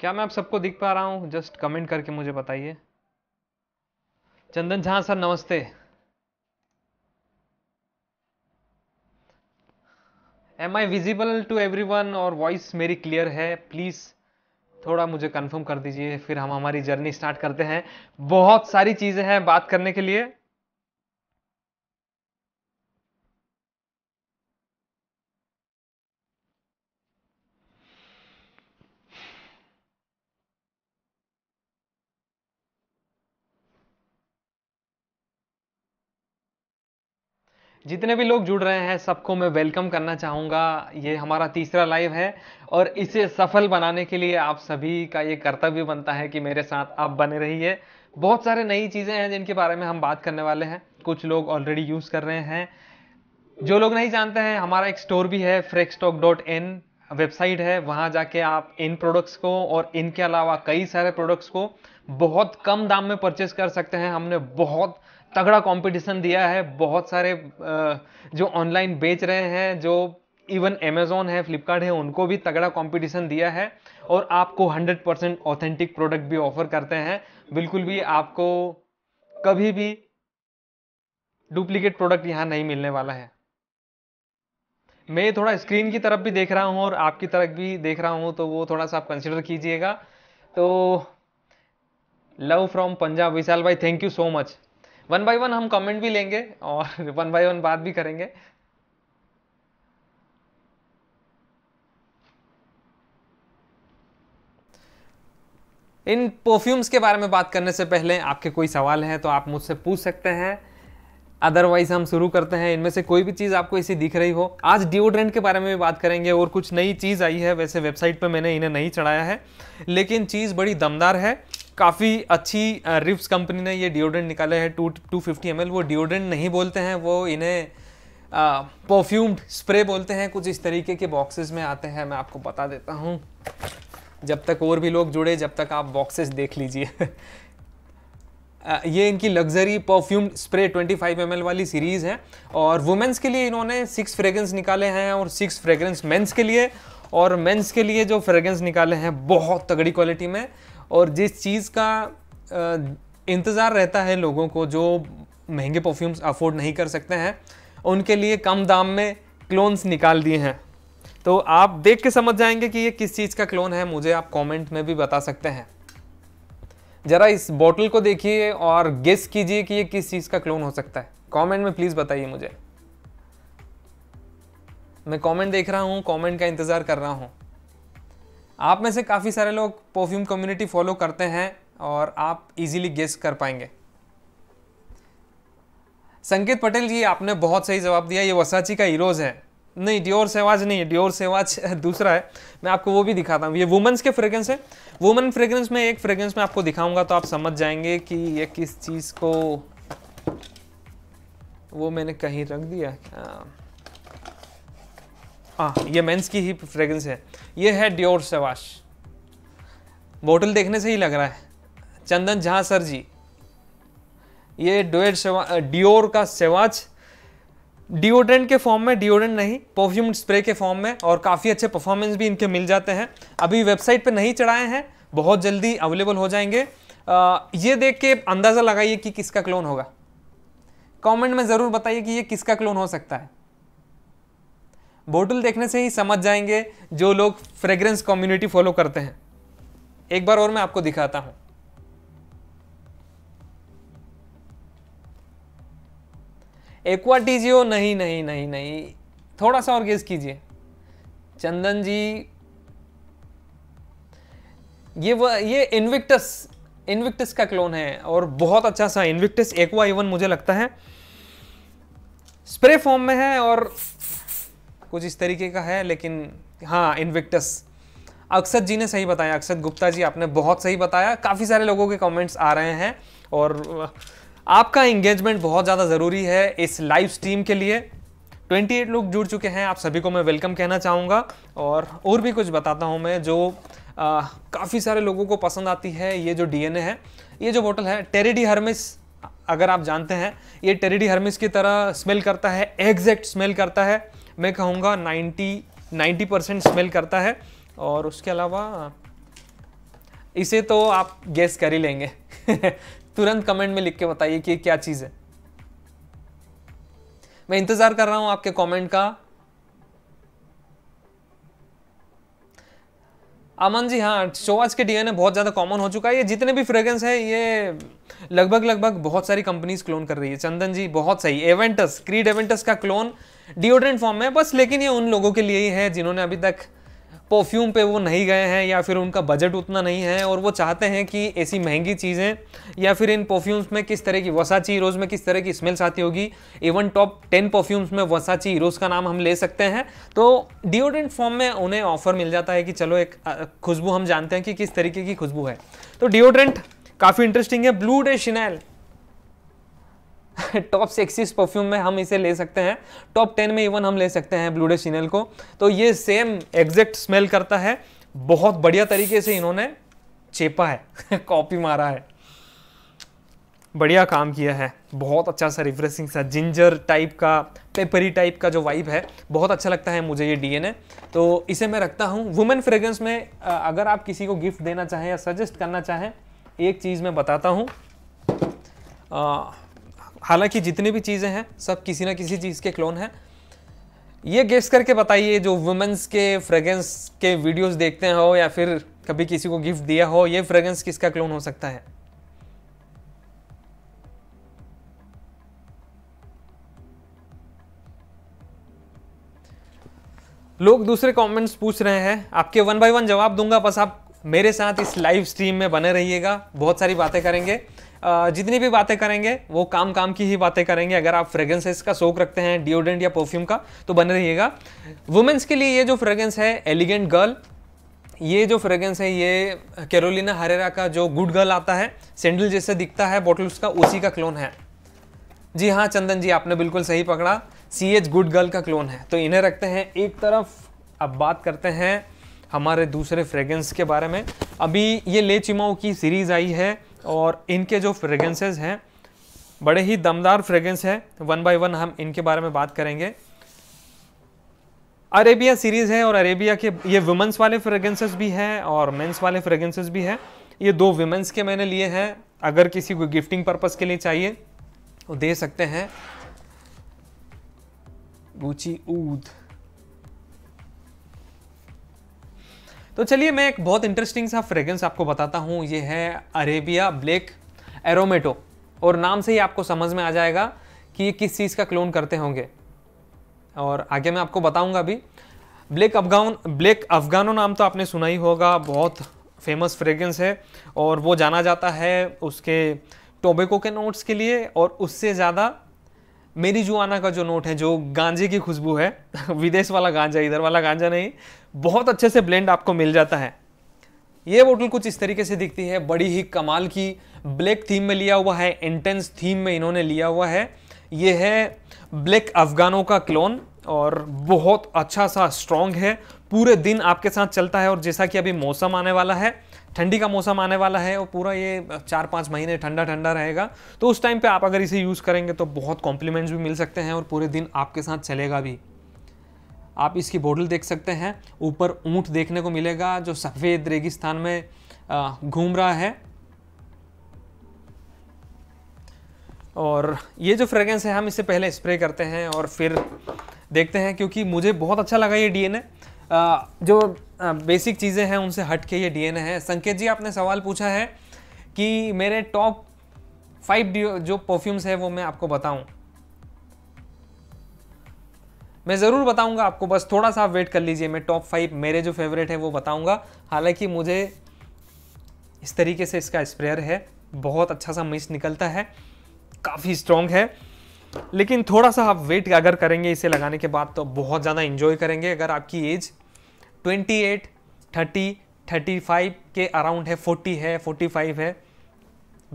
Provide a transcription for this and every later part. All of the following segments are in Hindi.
क्या मैं आप सबको दिख पा रहा हूँ जस्ट कमेंट करके मुझे बताइए चंदन झा सर नमस्ते am I visible to everyone और वॉइस मेरी क्लियर है प्लीज़ थोड़ा मुझे कंफर्म कर दीजिए फिर हम हमारी जर्नी स्टार्ट करते हैं बहुत सारी चीज़ें हैं बात करने के लिए जितने भी लोग जुड़ रहे हैं सबको मैं वेलकम करना चाहूँगा ये हमारा तीसरा लाइव है और इसे सफल बनाने के लिए आप सभी का ये कर्तव्य बनता है कि मेरे साथ आप बने रहिए बहुत सारे नई चीज़ें हैं जिनके बारे में हम बात करने वाले हैं कुछ लोग ऑलरेडी यूज़ कर रहे हैं जो लोग नहीं जानते हैं हमारा एक स्टोर भी है फ्रेक डॉट इन वेबसाइट है वहाँ जाके आप इन प्रोडक्ट्स को और इनके अलावा कई सारे प्रोडक्ट्स को बहुत कम दाम में परचेस कर सकते हैं हमने बहुत तगड़ा कंपटीशन दिया है बहुत सारे जो ऑनलाइन बेच रहे हैं जो इवन अमेजोन है फ्लिपकार्ट है उनको भी तगड़ा कंपटीशन दिया है और आपको 100% परसेंट ऑथेंटिक प्रोडक्ट भी ऑफर करते हैं बिल्कुल भी आपको कभी भी डुप्लीकेट प्रोडक्ट यहाँ नहीं मिलने वाला है मैं थोड़ा स्क्रीन की तरफ भी देख रहा हूँ और आपकी तरफ भी देख रहा हूँ तो वो थोड़ा सा आप कंसिडर कीजिएगा तो लव फ्रॉम पंजाब विशाल भाई thank you so much one by one हम कमेंट भी लेंगे और वन बाय वन बात भी करेंगे इन परफ्यूम्स के बारे में बात करने से पहले आपके कोई सवाल हैं तो आप मुझसे पूछ सकते हैं अदरवाइज हम शुरू करते हैं इनमें से कोई भी चीज़ आपको ऐसी दिख रही हो आज डिओड्रेंट के बारे में भी बात करेंगे और कुछ नई चीज़ आई है वैसे वेबसाइट पर मैंने इन्हें नहीं चढ़ाया है लेकिन चीज़ बड़ी दमदार है काफ़ी अच्छी रिप्स कंपनी ने ये डिओड्रेंट निकाला है टू टू फिफ्टी एम वो डिओड्रेंट नहीं बोलते हैं वो इन्हें परफ्यूम्ड स्प्रे बोलते हैं कुछ इस तरीके के बॉक्सेस में आते हैं मैं आपको बता देता हूँ जब तक और भी लोग जुड़े जब तक आप बॉक्सेस देख लीजिए ये इनकी luxury perfume spray 25 five M वाली सीरीज़ है और वुमेंस के लिए इन्होंने सिक्स फ्रेगरेंस निकाले हैं और सिक्स फ्रेगरेंस मेंस के लिए और मेंस के लिए जो फ्रेगरेंस निकाले हैं बहुत तगड़ी क्वालिटी में और जिस चीज़ का इंतज़ार रहता है लोगों को जो महंगे परफ्यूम्स अफोर्ड नहीं कर सकते हैं उनके लिए कम दाम में क्लोन्स निकाल दिए हैं तो आप देख के समझ जाएंगे कि ये किस चीज़ का क्लोन है मुझे आप कमेंट में भी बता सकते हैं ज़रा इस बॉटल को देखिए और गेस कीजिए कि ये किस चीज़ का क्लोन हो सकता है कमेंट में प्लीज़ बताइए मुझे मैं कमेंट देख रहा हूँ कमेंट का इंतज़ार कर रहा हूँ आप में से काफ़ी सारे लोग परफ्यूम कम्युनिटी फॉलो करते हैं और आप इजीली गेस कर पाएंगे संकेत पटेल जी आपने बहुत सही जवाब दिया ये वसाची का हीरोज़ है नहीं डियोर सेवाज नहीं है डियोर सेवाज दूसरा है मैं आपको वो भी दिखाता हूँ ये वुमेंस के फ्रेगरेंस है वुमेन फ्रेगरेंस में एक फ्रेगरेंस में आपको दिखाऊंगा तो आप समझ जाएंगे कि ये किस चीज़ को वो मैंने कहीं रख दिया हाँ। हाँ ये मेंस की ही फ्रेगरेंस है ये है ड्योर सवाश बोतल देखने से ही लग रहा है चंदन झा सर जी ये डोएड डियोर का सेवाच डिओड्रेंट के फॉर्म में डिओड्रेंट नहीं परफ्यूम स्प्रे के फॉर्म में और काफ़ी अच्छे परफॉर्मेंस भी इनके मिल जाते हैं अभी वेबसाइट पे नहीं चढ़ाए हैं बहुत जल्दी अवेलेबल हो जाएंगे आ, ये देख के अंदाज़ा लगाइए कि किसका क्लोन होगा कमेंट में ज़रूर बताइए कि ये किसका क्लोन हो सकता है बोटल देखने से ही समझ जाएंगे जो लोग फ्रेग्रेंस कम्युनिटी फॉलो करते हैं एक बार और मैं आपको दिखाता हूं एक्वा नहीं नहीं नहीं नहीं थोड़ा सा और गेस कीजिए चंदन जी ये व, ये इन्विक्टस इन्विक्टस का क्लोन है और बहुत अच्छा सा इन्विक्टस एक्वा इवन मुझे लगता है स्प्रे फॉर्म में है और कुछ इस तरीके का है लेकिन हाँ इन्विक्टस अक्षत जी ने सही बताया अक्षत गुप्ता जी आपने बहुत सही बताया काफ़ी सारे लोगों के कमेंट्स आ रहे हैं और आपका एंगेजमेंट बहुत ज़्यादा ज़रूरी है इस लाइव स्ट्रीम के लिए 28 लोग जुड़ चुके हैं आप सभी को मैं वेलकम कहना चाहूँगा और और भी कुछ बताता हूँ मैं जो काफ़ी सारे लोगों को पसंद आती है ये जो डीएनए है ये जो बोटल है टेरिडी हर्मिस अगर आप जानते हैं ये टेरिडी हर्मिस की तरह स्मेल करता है एग्जैक्ट स्मेल करता है मैं कहूँगा 90 90 परसेंट स्मेल करता है और उसके अलावा इसे तो आप गैस कर ही लेंगे तुरंत कमेंट में लिख के बताइए कि क्या चीज़ है मैं इंतज़ार कर रहा हूँ आपके कमेंट का अमन जी हाँ शोवाज के डीएनए बहुत ज़्यादा कॉमन हो चुका है ये जितने भी फ्रेगरेंस है ये लगभग लगभग बहुत सारी कंपनीज क्लोन कर रही है चंदन जी बहुत सही एवेंटस क्रीड एवेंटस का क्लोन डिओड्रेंट फॉर्म में बस लेकिन ये उन लोगों के लिए ही है जिन्होंने अभी तक परफ्यूम पे वो नहीं गए हैं या फिर उनका बजट उतना नहीं है और वो चाहते हैं कि ऐसी महंगी चीज़ें या फिर इन परफ्यूम्स में किस तरह की वसाची हीरोज़ में किस तरह की स्मेल्स आती होगी इवन टॉप टेन परफ्यूम्स में वसाची हीरोज़ का नाम हम ले सकते हैं तो डिओड्रेंट फॉर्म में उन्हें ऑफर मिल जाता है कि चलो एक खुशबू हम जानते हैं कि किस तरीके की खुशबू है तो डिओड्रेंट काफ़ी इंटरेस्टिंग है Bleu de Chanel top sixes perfume में हम इसे ले सकते हैं टॉप टेन में इवन हम ले सकते हैं ब्लूडे सीनल को तो ये सेम एग्जैक्ट स्मेल करता है बहुत बढ़िया तरीके से इन्होंने चेपा है कॉपी मारा है बढ़िया काम किया है बहुत अच्छा सा रिफ्रेशिंग सा जिंजर टाइप का पेपरी टाइप का जो वाइब है बहुत अच्छा लगता है मुझे ये डीएनए तो इसे मैं रखता हूँ वुमेन फ्रेगरेंस में अगर आप किसी को गिफ्ट देना चाहें या सजेस्ट करना चाहें एक चीज़ मैं बताता हूँ हालांकि जितनी भी चीज़ें हैं सब किसी ना किसी चीज़ के क्लोन हैं ये गेस्ट करके बताइए जो वुमेंस के फ्रेगरेंस के वीडियोस देखते हो या फिर कभी किसी को गिफ्ट दिया हो ये फ्रेगरेंस किसका क्लोन हो सकता है लोग दूसरे कमेंट्स पूछ रहे हैं आपके वन बाय वन जवाब दूंगा बस आप मेरे साथ इस लाइव स्ट्रीम में बने रहिएगा बहुत सारी बातें करेंगे जितनी भी बातें करेंगे वो काम काम की ही बातें करेंगे अगर आप फ्रेगरेंसेस का शौक रखते हैं डिओडेंट या परफ्यूम का तो बने रहिएगा वुमेंस के लिए ये जो फ्रेगरेंस है एलिगेंट गर्ल ये जो फ्रेगरेंस है ये कैरोलिना हरेरा का जो गुड गर्ल आता है सेंडल जैसे दिखता है बॉटल उसका उसी का क्लोन है जी हाँ चंदन जी आपने बिल्कुल सही पकड़ा सी एच गुड गर्ल का क्लोन है तो इन्हें रखते हैं एक तरफ अब बात करते हैं हमारे दूसरे फ्रेगरेंस के बारे में अभी ये ले चिमाओ की सीरीज़ आई है और इनके जो फ्रेगरेंसेज हैं बड़े ही दमदार फ्रेगरेंस है तो वन बाय वन हम इनके बारे में बात करेंगे अरेबिया सीरीज़ है और अरेबिया के ये वुमेंस वाले फ्रेगरेंसेस भी हैं और मेंस वाले फ्रेगरेंसेस भी हैं ये दो वुमेंस के मैंने लिए हैं अगर किसी को गिफ्टिंग पर्पज़ के लिए चाहिए तो दे सकते हैं बूची ऊद तो चलिए मैं एक बहुत इंटरेस्टिंग सा फ्रेगरेंस आपको बताता हूँ ये है अरेबिया ब्लैक एरोमेटो और नाम से ही आपको समझ में आ जाएगा कि ये किस चीज़ का क्लोन करते होंगे और आगे मैं आपको बताऊंगा अभी ब्लैक अफगान ब्लैक अफगानो नाम तो आपने सुना ही होगा बहुत फेमस फ्रेगरेंस है और वो जाना जाता है उसके टोबेको के नोट्स के लिए और उससे ज़्यादा मेरी जुआना का जो नोट है जो गांजे की खुशबू है विदेश वाला गांजा इधर वाला गांजा नहीं बहुत अच्छे से ब्लेंड आपको मिल जाता है ये बोटल कुछ इस तरीके से दिखती है बड़ी ही कमाल की ब्लैक थीम में लिया हुआ है इंटेंस थीम में इन्होंने लिया हुआ है ये है ब्लैक अफगानों का क्लोन और बहुत अच्छा सा स्ट्रॉन्ग है पूरे दिन आपके साथ चलता है और जैसा कि अभी मौसम आने वाला है ठंडी का मौसम आने वाला है और पूरा ये चार पाँच महीने ठंडा ठंडा रहेगा तो उस टाइम पे आप अगर इसे यूज़ करेंगे तो बहुत कॉम्प्लीमेंट्स भी मिल सकते हैं और पूरे दिन आपके साथ चलेगा भी आप इसकी बॉडल देख सकते हैं ऊपर ऊँट देखने को मिलेगा जो सफ़ेद रेगिस्तान में घूम रहा है और ये जो फ्रेगरेंस है हम इससे पहले स्प्रे करते हैं और फिर देखते हैं क्योंकि मुझे बहुत अच्छा लगा ये डीएनए जो बेसिक चीज़ें हैं उनसे हट के ये डीएनए है संकेत जी आपने सवाल पूछा है कि मेरे टॉप फाइव जो परफ्यूम्स है वो मैं आपको बताऊं मैं ज़रूर बताऊंगा आपको बस थोड़ा सा वेट कर लीजिए मैं टॉप फाइव मेरे जो फेवरेट है वो बताऊंगा हालांकि मुझे इस तरीके से इसका स्प्रेयर है बहुत अच्छा सा मिस निकलता है काफ़ी स्ट्रॉन्ग है लेकिन थोड़ा सा आप वेट अगर करेंगे इसे लगाने के बाद तो बहुत ज़्यादा इन्जॉय करेंगे अगर आपकी एज थर्टी थर्टी फाइव के अराउंड है फोर्टी है फाइव है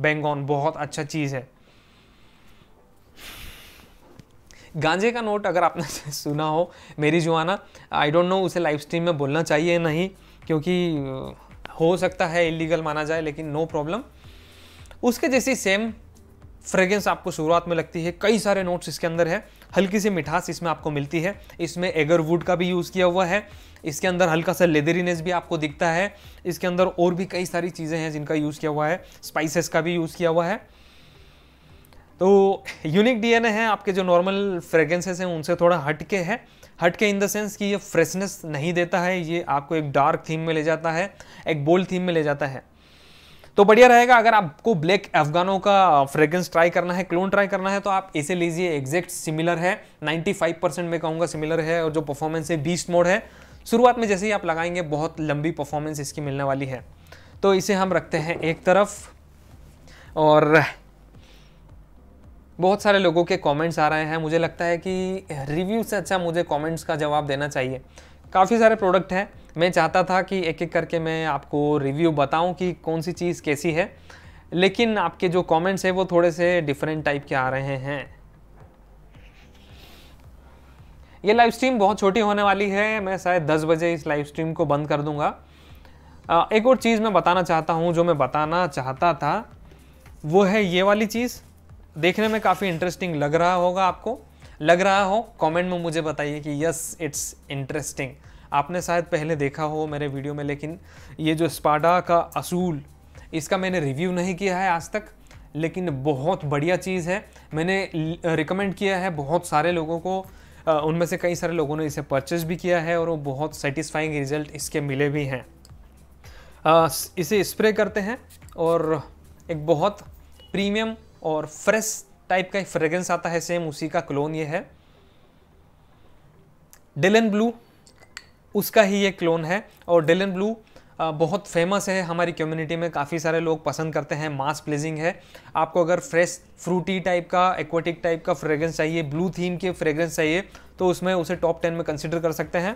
बैंग ऑन बहुत अच्छा चीज़ है गांजे का नोट अगर आपने सुना हो marijuana I don't know उसे लाइव स्ट्रीम में बोलना चाहिए नहीं क्योंकि हो सकता है इलीगल माना जाए लेकिन नो प्रॉब्लम उसके जैसी सेम फ्रेग्रेंस आपको शुरुआत में लगती है कई सारे नोट्स इसके अंदर है हल्की सी मिठास इसमें आपको मिलती है इसमें एगर वुड का भी यूज़ किया हुआ है इसके अंदर हल्का सा लेदरीनेस भी आपको दिखता है इसके अंदर और भी कई सारी चीज़ें हैं जिनका यूज़ किया हुआ है स्पाइसेस का भी यूज़ किया हुआ है तो यूनिक डीएनए है आपके जो नॉर्मल फ्रेग्रेंसेस हैं उनसे थोड़ा हटके है हट के इन द सेंस कि ये फ्रेशनेस नहीं देता है ये आपको एक डार्क थीम में ले जाता है एक बोल्ड थीम में ले जाता है तो बढ़िया रहेगा अगर आपको ब्लैक अफगानों का फ्रेग्रेंस ट्राई करना है क्लोन ट्राई करना है तो आप इसे लीजिए एग्जैक्ट सिमिलर है 95 परसेंट मैं कहूँगा सिमिलर है और जो परफॉर्मेंस है बीस्ट मोड है शुरुआत में जैसे ही आप लगाएंगे बहुत लंबी परफॉर्मेंस इसकी मिलने वाली है तो इसे हम रखते हैं एक तरफ और बहुत सारे लोगों के कमेंट्स आ रहे हैं मुझे लगता है कि रिव्यू से अच्छा मुझे कमेंट्स का जवाब देना चाहिए काफ़ी सारे प्रोडक्ट हैं मैं चाहता था कि एक एक करके मैं आपको रिव्यू बताऊं कि कौन सी चीज़ कैसी है लेकिन आपके जो कमेंट्स हैं वो थोड़े से डिफरेंट टाइप के आ रहे हैं ये लाइव स्ट्रीम बहुत छोटी होने वाली है मैं शायद दस बजे इस लाइव स्ट्रीम को बंद कर दूंगा एक और चीज़ मैं बताना चाहता हूँ जो मैं बताना चाहता था वो है ये वाली चीज़ देखने में काफ़ी इंटरेस्टिंग लग रहा होगा आपको लग रहा हो कमेंट में मुझे बताइए कि यस इट्स इंटरेस्टिंग आपने शायद पहले देखा हो मेरे वीडियो में लेकिन ये जो स्पाडा का असूल इसका मैंने रिव्यू नहीं किया है आज तक लेकिन बहुत बढ़िया चीज़ है मैंने रिकमेंड किया है बहुत सारे लोगों को उनमें से कई सारे लोगों ने इसे परचेज भी किया है और वो बहुत सेटिस्फाइंग रिजल्ट इसके मिले भी हैं इसे स्प्रे करते हैं और एक बहुत प्रीमियम और फ्रेश टाइप का एक फ्रेगरेंस आता है सेम उसी का क्लोन ये है डेलन ब्लू उसका ही ये क्लोन है और डेलन ब्लू बहुत फेमस है हमारी कम्युनिटी में काफ़ी सारे लोग पसंद करते हैं मास प्लेजिंग है आपको अगर फ्रेश फ्रूटी टाइप का एक्वाटिक टाइप का फ्रेगरेंस चाहिए ब्लू थीम के फ्रेगरेंस चाहिए तो उसमें उसे टॉप टेन में कंसिडर कर सकते हैं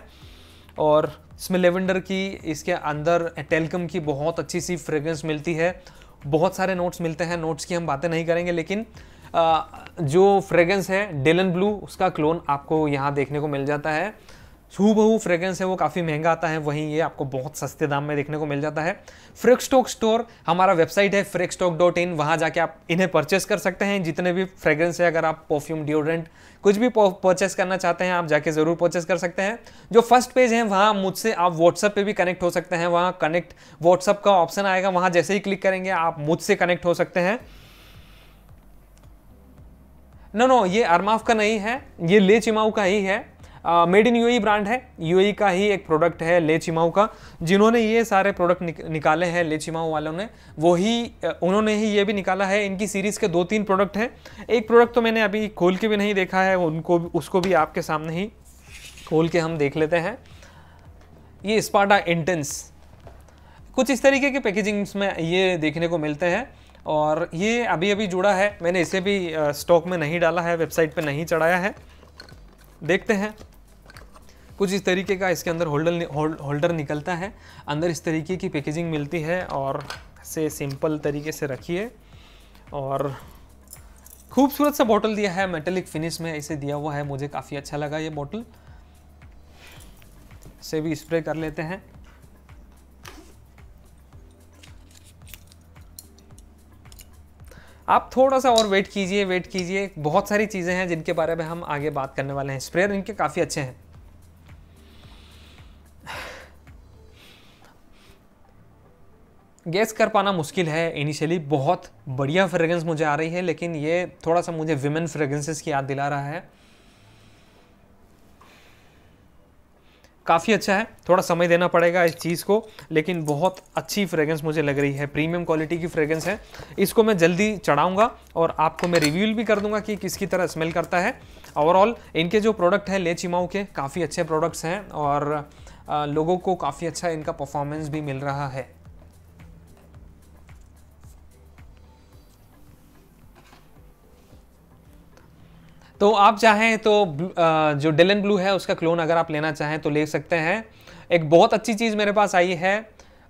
और इसमें लेवेंडर की इसके अंदर टेलकम की बहुत अच्छी सी फ्रेगरेंस मिलती है बहुत सारे नोट्स मिलते हैं नोट्स की हम बातें नहीं करेंगे लेकिन जो फ्रेगरेंस है डेलन ब्लू उसका क्लोन आपको यहाँ देखने को मिल जाता है हु बहू है वो काफ़ी महंगा आता है वहीं ये आपको बहुत सस्ते दाम में देखने को मिल जाता है फ्रेक स्टॉक स्टोर हमारा वेबसाइट है फ्रेक स्टॉक डॉट इन वहाँ जाके आप इन्हें परचेस कर सकते हैं जितने भी फ्रेग्रेंस है अगर आप परफ्यूम डिओड्रेंट कुछ भी परचेस करना चाहते हैं आप जाके ज़रूर परचेस कर सकते हैं जो फर्स्ट पेज है वहाँ मुझसे आप व्हाट्सअप पर भी कनेक्ट हो सकते हैं वहाँ कनेक्ट व्हाट्सअप का ऑप्शन आएगा वहाँ जैसे ही क्लिक करेंगे आप मुझसे कनेक्ट हो सकते हैं नो नो ये अरमाफ का नहीं है ये ले चिमाऊ का ही है मेड इन यूएई ब्रांड है यूएई का ही एक प्रोडक्ट है ले चिमाऊ का जिन्होंने ये सारे प्रोडक्ट निक, निकाले हैं ले चिमाऊ वालों ने वही उन्होंने ही ये भी निकाला है इनकी सीरीज़ के दो तीन प्रोडक्ट हैं एक प्रोडक्ट तो मैंने अभी खोल के भी नहीं देखा है उनको उसको भी आपके सामने ही खोल के हम देख लेते हैं ये स्पाटा इंटेंस कुछ इस तरीके के पैकेजिंग्स में ये देखने को मिलते हैं और ये अभी अभी जुड़ा है मैंने इसे भी स्टॉक में नहीं डाला है वेबसाइट पे नहीं चढ़ाया है देखते हैं कुछ इस तरीके का इसके अंदर होल्डर होल्डर निकलता है अंदर इस तरीके की पैकेजिंग मिलती है और से सिंपल तरीके से रखिए और खूबसूरत सा बॉटल दिया है मेटेलिक फिनिश में इसे दिया हुआ है मुझे काफ़ी अच्छा लगा ये बॉटल से भी स्प्रे कर लेते हैं आप थोड़ा सा और वेट कीजिए वेट कीजिए बहुत सारी चीज़ें हैं जिनके बारे में हम आगे बात करने वाले हैं स्प्रेयर इनके काफ़ी अच्छे हैं गेस कर पाना मुश्किल है इनिशियली बहुत बढ़िया फ्रेगरेंस मुझे आ रही है लेकिन ये थोड़ा सा मुझे विमेन फ्रेगरेंसेस की याद दिला रहा है काफ़ी अच्छा है थोड़ा समय देना पड़ेगा इस चीज़ को लेकिन बहुत अच्छी फ्रेगरेंस मुझे लग रही है प्रीमियम क्वालिटी की फ्रेगरेंस है इसको मैं जल्दी चढ़ाऊँगा और आपको मैं रिव्यूल भी कर दूंगा कि किसकी तरह स्मेल करता है ओवरऑल इनके जो प्रोडक्ट हैं ले चिमाऊ के काफ़ी अच्छे प्रोडक्ट्स हैं और लोगों को काफ़ी अच्छा इनका परफॉर्मेंस भी मिल रहा है तो आप चाहें तो जो डेलन ब्लू है उसका क्लोन अगर आप लेना चाहें तो ले सकते हैं एक बहुत अच्छी चीज़ मेरे पास आई है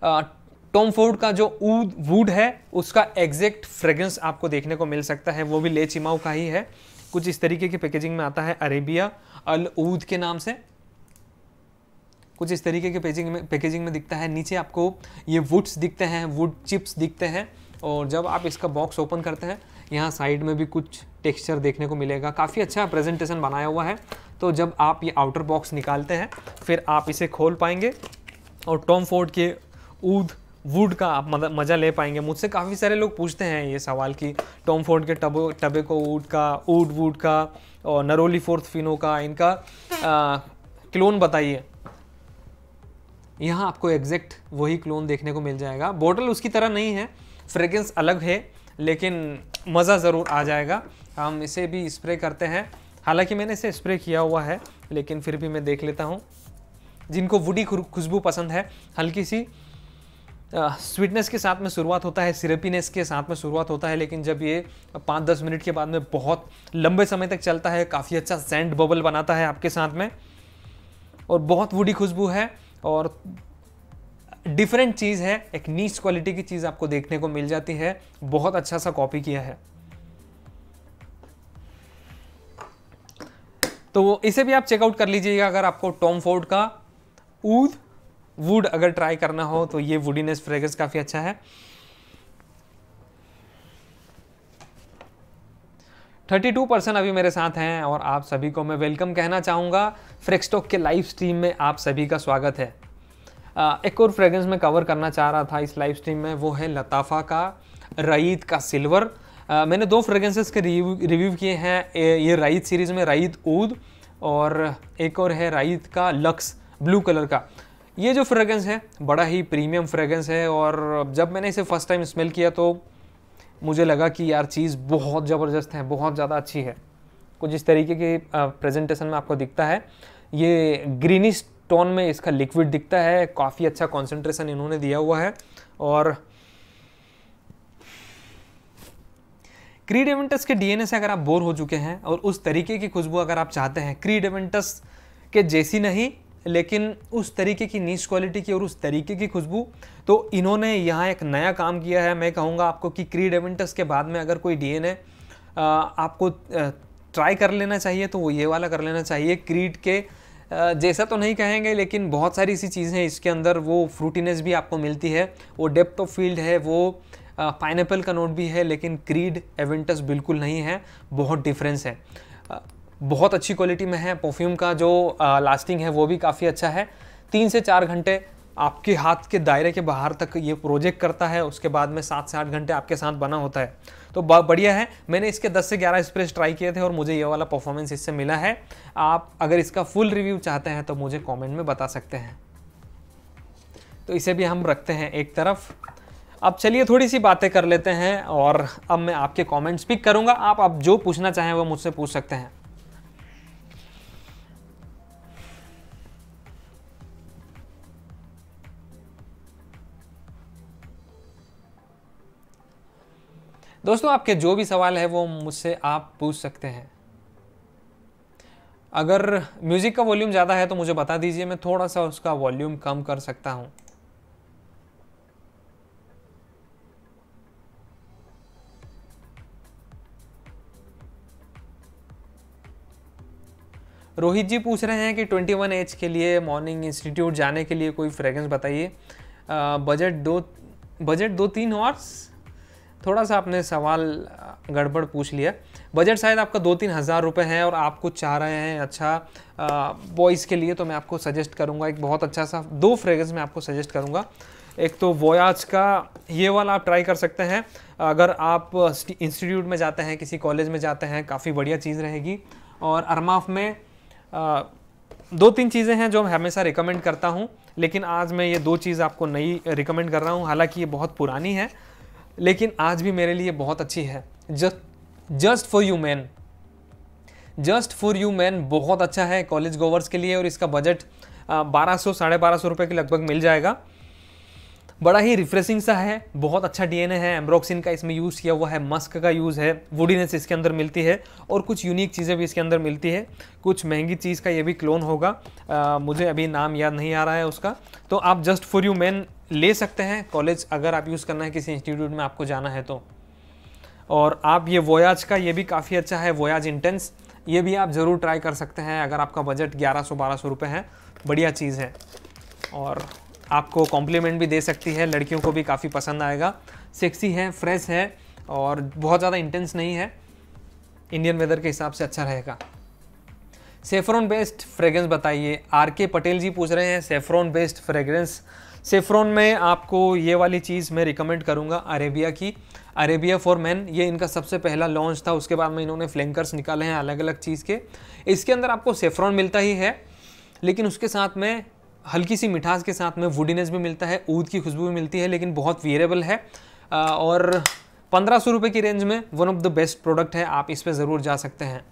टॉम फोर्ड का जो ऊद वुड है उसका एग्जैक्ट फ्रेग्रेंस आपको देखने को मिल सकता है वो भी ले चिमाऊ का ही है कुछ इस तरीके की पैकेजिंग में आता है अरेबिया अल ऊद के नाम से कुछ इस तरीके के पैकेजिंग में पैकेजिंग में दिखता है नीचे आपको ये वुड्स दिखते हैं वुड चिप्स दिखते हैं और जब आप इसका बॉक्स ओपन करते हैं यहाँ साइड में भी कुछ टेक्सचर देखने को मिलेगा काफ़ी अच्छा प्रेजेंटेशन बनाया हुआ है तो जब आप ये आउटर बॉक्स निकालते हैं फिर आप इसे खोल पाएंगे और टॉम फोर्ड के ऊद वुड का आप मज़ा ले पाएंगे मुझसे काफ़ी सारे लोग पूछते हैं ये सवाल कि टॉम फोर्ड के टबो टबे को वुड का ऊड वुड का और नरोली फोर्थ फिनो का इनका आ, क्लोन बताइए यहाँ आपको एग्जैक्ट वही क्लोन देखने को मिल जाएगा बॉटल उसकी तरह नहीं है फ्रेगरेंस अलग है लेकिन मज़ा ज़रूर आ जाएगा हम इसे भी स्प्रे करते हैं हालांकि मैंने इसे स्प्रे किया हुआ है लेकिन फिर भी मैं देख लेता हूँ जिनको वुडी खुशबू पसंद है हल्की सी स्वीटनेस के साथ में शुरुआत होता है सिरपीनेस के साथ में शुरुआत होता है लेकिन जब ये पाँच दस मिनट के बाद में बहुत लंबे समय तक चलता है काफ़ी अच्छा सेंट बबल बनाता है आपके साथ में और बहुत वुडी खुशबू है और डिफरेंट चीज़ है एक नीच क्वालिटी की चीज़ आपको देखने को मिल जाती है बहुत अच्छा सा कॉपी किया है तो इसे भी आप चेकआउट कर लीजिएगा अगर आपको टॉम फोर्ड का ऊद वुड अगर ट्राई करना हो तो ये वुडीनेस फ्रेग्रेंस काफ़ी अच्छा है थर्टी टू परसेंट अभी मेरे साथ हैं और आप सभी को मैं वेलकम कहना चाहूंगा फ्रेक्सटॉक के लाइव स्ट्रीम में आप सभी का स्वागत है एक और फ्रेगरेंस मैं कवर करना चाह रहा था इस लाइव स्ट्रीम में वो है लताफ़ा का रईद का सिल्वर मैंने दो फ्रेगरेंसेस के रिव्यू रिव्यू किए हैं ये रईद सीरीज़ में रईद ऊद और एक और है रईद का लक्स ब्लू कलर का ये जो फ्रेगरेंस है बड़ा ही प्रीमियम फ्रेगरेंस है और जब मैंने इसे फर्स्ट टाइम स्मेल किया तो मुझे लगा कि यार चीज़ बहुत ज़बरदस्त है बहुत ज़्यादा अच्छी है कुछ इस तरीके की प्रेजेंटेशन में आपको दिखता है ये ग्रीनिश टोन में इसका लिक्विड दिखता है काफ़ी अच्छा कॉन्सेंट्रेशन इन्होंने दिया हुआ है और क्रीड एवेंटस के डीएनए से अगर आप बोर हो चुके हैं और उस तरीके की खुशबू अगर आप चाहते हैं क्रीड एवेंटस के जैसी नहीं लेकिन उस तरीके की नीच क्वालिटी की और उस तरीके की खुशबू तो इन्होंने यहाँ एक नया काम किया है मैं कहूँगा आपको कि क्रीड एवेंटस के बाद में अगर कोई डीएनए आपको ट्राई कर लेना चाहिए तो वो ये वाला कर लेना चाहिए क्रीड के जैसा तो नहीं कहेंगे लेकिन बहुत सारी ऐसी चीज़ें हैं इसके अंदर वो फ्रूटीनेस भी आपको मिलती है वो डेप्थ ऑफ फील्ड है वो पाइन का नोट भी है लेकिन क्रीड एवेंटस बिल्कुल नहीं है बहुत डिफरेंस है बहुत अच्छी क्वालिटी में है परफ्यूम का जो लास्टिंग है वो भी काफ़ी अच्छा है तीन से चार घंटे आपके हाथ के दायरे के बाहर तक ये प्रोजेक्ट करता है उसके बाद में सात से आठ घंटे आपके साथ बना होता है तो बढ़िया है मैंने इसके 10 से 11 स्प्रेस ट्राई किए थे और मुझे ये वाला परफॉर्मेंस इससे मिला है आप अगर इसका फुल रिव्यू चाहते हैं तो मुझे कमेंट में बता सकते हैं तो इसे भी हम रखते हैं एक तरफ अब चलिए थोड़ी सी बातें कर लेते हैं और अब मैं आपके कॉमेंट्स पिक करूँगा आप आप जो पूछना चाहें वो मुझसे पूछ सकते हैं दोस्तों आपके जो भी सवाल है वो मुझसे आप पूछ सकते हैं अगर म्यूज़िक का वॉल्यूम ज़्यादा है तो मुझे बता दीजिए मैं थोड़ा सा उसका वॉल्यूम कम कर सकता हूं रोहित जी पूछ रहे हैं कि 21 एज के लिए मॉर्निंग इंस्टीट्यूट जाने के लिए कोई फ्रेगरेंस बताइए बजट दो बजट दो तीन हॉर्स थोड़ा सा आपने सवाल गड़बड़ पूछ लिया बजट शायद आपका दो तीन हज़ार रुपये है और आप कुछ चाह रहे हैं अच्छा बॉयज़ के लिए तो मैं आपको सजेस्ट करूँगा एक बहुत अच्छा सा दो फ्रेगरेंस मैं आपको सजेस्ट करूँगा एक तो वोयाज का ये वाला आप ट्राई कर सकते हैं अगर आप इंस्टीट्यूट में जाते हैं किसी कॉलेज में जाते हैं काफ़ी बढ़िया चीज़ रहेगी और अरमाफ में आ, दो तीन चीज़ें हैं जो मैं हमेशा रिकमेंड करता हूँ लेकिन आज मैं ये दो चीज़ आपको नई रिकमेंड कर रहा हूँ हालांकि ये बहुत पुरानी है लेकिन आज भी मेरे लिए बहुत अच्छी है just just for you man just for you man बहुत अच्छा है कॉलेज गोवर्स के लिए और इसका बजट बारह सौ साढ़े बारह सौ रुपये के लगभग मिल जाएगा बड़ा ही रिफ्रेशिंग सा है बहुत अच्छा डीएनए है एम्ब्रोक्सिन का इसमें यूज़ किया हुआ है मस्क का यूज़ है वुडीनेस इसके अंदर मिलती है और कुछ यूनिक चीज़ें भी इसके अंदर मिलती है कुछ महंगी चीज़ का ये भी क्लोन होगा आ, मुझे अभी नाम याद नहीं आ रहा है उसका तो आप जस्ट फॉर यू मैन ले सकते हैं कॉलेज अगर आप यूज़ करना है किसी इंस्टीट्यूट में आपको जाना है तो और आप ये वोयाज का ये भी काफ़ी अच्छा है वोयाज इंटेंस ये भी आप ज़रूर ट्राई कर सकते हैं अगर आपका बजट ग्यारह सौ बारह सौ रुपये है बढ़िया चीज़ है और आपको कॉम्प्लीमेंट भी दे सकती है लड़कियों को भी काफ़ी पसंद आएगा सेक्सी है फ्रेश है और बहुत ज़्यादा इंटेंस नहीं है इंडियन वेदर के हिसाब से अच्छा रहेगा सेफ्रॉन बेस्ड फ्रेगरेंस बताइए आर के पटेल जी पूछ रहे हैं सेफ्रॉन बेस्ड फ्रेगरेंस सेफ्रॉन में आपको ये वाली चीज़ मैं रिकमेंड करूँगा अरेबिया की अरेबिया फॉर मैन ये इनका सबसे पहला लॉन्च था उसके बाद में इन्होंने फ्लैंकर्स निकाले हैं अलग अलग चीज़ के इसके अंदर आपको सेफ्रॉन मिलता ही है लेकिन उसके साथ में हल्की सी मिठास के साथ में वुडीनेस भी मिलता है ऊद की खुशबू भी मिलती है लेकिन बहुत वेरेबल है और पंद्रह सौ रुपये की रेंज में one of the best product है आप इस पर ज़रूर जा सकते हैं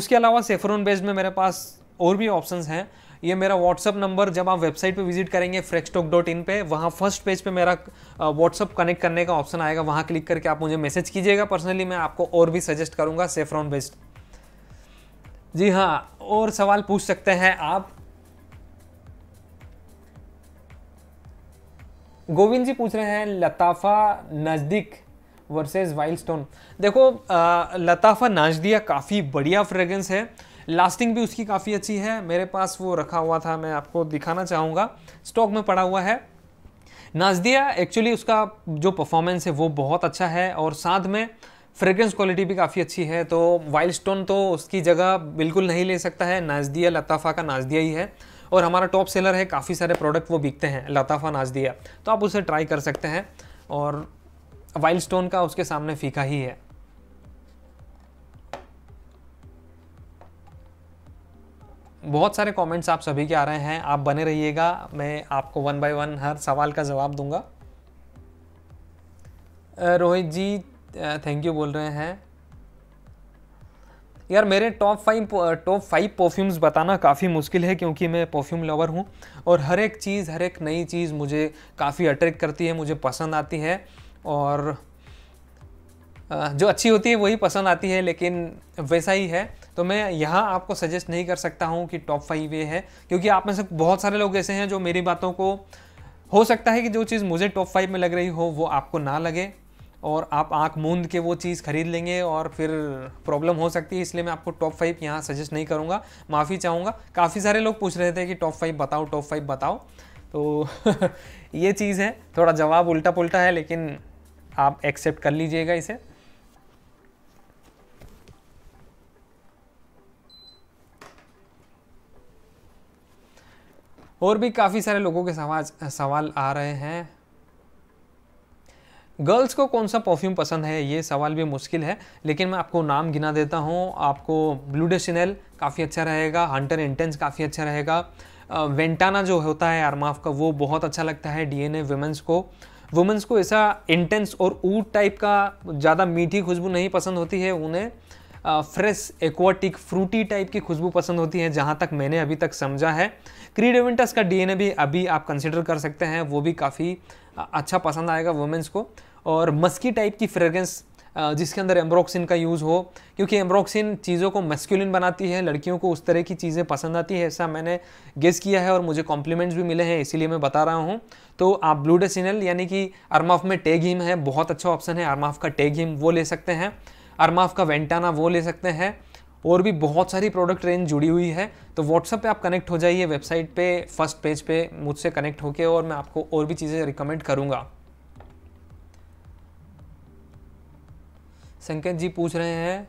उसके अलावा सेफ्रॉन बेस्ड में मेरे पास और भी ऑप्शंस हैं ये मेरा व्हाट्सअप नंबर जब आप वेबसाइट पे विजिट करेंगे फ्रेक्सटॉक डॉट इन पर वहाँ फर्स्ट पेज पे मेरा व्हाट्सअप कनेक्ट करने का ऑप्शन आएगा वहाँ क्लिक करके आप मुझे मैसेज कीजिएगा पर्सनली मैं आपको और भी सजेस्ट करूँगा सेफ्रॉन बेस्ड जी हाँ और सवाल पूछ सकते हैं आप गोविंद जी पूछ रहे हैं लताफा नज़दीक वर्सेस वाइल्ड स्टोन देखो आ, लताफा नाजदिया काफ़ी बढ़िया फ्रेगरेंस है लास्टिंग भी उसकी काफ़ी अच्छी है मेरे पास वो रखा हुआ था मैं आपको दिखाना चाहूँगा स्टॉक में पड़ा हुआ है नाजदिया एक्चुअली उसका जो परफॉर्मेंस है वो बहुत अच्छा है और साथ में फ्रेग्रेंस क्वालिटी भी काफ़ी अच्छी है तो वाइल्ड स्टोन तो उसकी जगह बिल्कुल नहीं ले सकता है नाजदिया लताफ़ा का नाजदिया ही है और हमारा टॉप सेलर है काफ़ी सारे प्रोडक्ट वो बिकते हैं लताफ़ा नाजदिया तो आप उसे ट्राई कर सकते हैं और वाइल्ड स्टोन का उसके सामने फीका ही है बहुत सारे कमेंट्स आप सभी के आ रहे हैं आप बने रहिएगा मैं आपको वन बाय वन हर सवाल का जवाब दूंगा रोहित जी थैंक यू बोल रहे हैं यार मेरे top five top five perfumes बताना काफ़ी मुश्किल है क्योंकि मैं परफ्यूम लवर हूँ और हर एक चीज़ हर एक नई चीज़ मुझे काफ़ी अट्रैक्ट करती है मुझे पसंद आती है और जो अच्छी होती है वही पसंद आती है लेकिन वैसा ही है तो मैं यहाँ आपको सजेस्ट नहीं कर सकता हूँ कि टॉप फाइव ये है क्योंकि आप में से बहुत सारे लोग ऐसे हैं जो मेरी बातों को हो सकता है कि जो चीज़ मुझे टॉप फाइव में लग रही हो वो आपको ना लगे और आप आंख मूंद के वो चीज़ खरीद लेंगे और फिर प्रॉब्लम हो सकती है इसलिए मैं आपको टॉप फाइव यहाँ सजेस्ट नहीं करूँगा माफ़ी चाहूँगा काफ़ी सारे लोग पूछ रहे थे कि टॉप फाइव बताओ टॉप फाइव बताओ तो ये चीज़ है थोड़ा जवाब उल्टा पुल्टा है लेकिन आप एक्सेप्ट कर लीजिएगा इसे और भी काफ़ी सारे लोगों के सवाल सवाल आ रहे हैं गर्ल्स को कौन सा परफ्यूम पसंद है ये सवाल भी मुश्किल है लेकिन मैं आपको नाम गिना देता हूँ आपको ब्लूडेसिनल काफ़ी अच्छा रहेगा हंटर इंटेंस काफ़ी अच्छा रहेगा वेंटाना जो होता है आरमाफ का वो बहुत अच्छा लगता है डीएनए वुमेंस को वुमेंस को ऐसा इंटेंस और ऊट टाइप का ज़्यादा मीठी खुशबू नहीं पसंद होती है उन्हें फ्रेश एक्वाटिक फ्रूटी टाइप की खुशबू पसंद होती है जहाँ तक मैंने अभी तक समझा है क्रीड एवेंटस का डीएनए भी अभी आप कंसिडर कर सकते हैं वो भी काफ़ी अच्छा पसंद आएगा वुमेंस को और मस्की टाइप की फ्रेगरेंस जिसके अंदर एम्ब्रोक्सिन का यूज़ हो क्योंकि एम्ब्रोक्सिन चीज़ों को मस्क्यूलिन बनाती है लड़कियों को उस तरह की चीज़ें पसंद आती है ऐसा मैंने गेस किया है और मुझे कॉम्प्लीमेंट्स भी मिले हैं इसीलिए मैं बता रहा हूँ तो आप ब्लूडेसिनल यानी कि अरमाफ में टेग हिम है बहुत अच्छा ऑप्शन है अरमाफ का टेग हिम वो ले सकते हैं अरमाफ का वेंटाना वो ले सकते हैं और भी बहुत सारी प्रोडक्ट रेंज जुड़ी हुई है तो व्हाट्सअप पे आप कनेक्ट हो जाइए वेबसाइट पे फर्स्ट पेज पे मुझसे कनेक्ट होके और मैं आपको और भी चीज़ें रिकमेंड करूँगा संकेत जी पूछ रहे हैं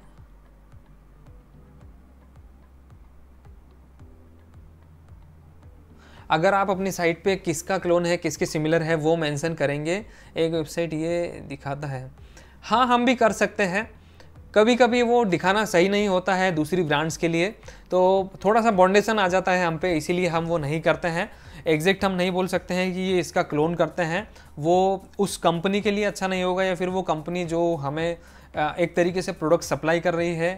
अगर आप अपनी साइट पे किसका क्लोन है किसके सिमिलर है वो मेंशन करेंगे एक वेबसाइट ये दिखाता है हाँ हम भी कर सकते हैं कभी कभी वो दिखाना सही नहीं होता है दूसरी ब्रांड्स के लिए तो थोड़ा सा बॉन्डेशन आ जाता है हम पे इसीलिए हम वो नहीं करते हैं एग्जैक्ट हम नहीं बोल सकते हैं कि ये इसका क्लोन करते हैं वो उस कंपनी के लिए अच्छा नहीं होगा या फिर वो कंपनी जो हमें एक तरीके से प्रोडक्ट सप्लाई कर रही है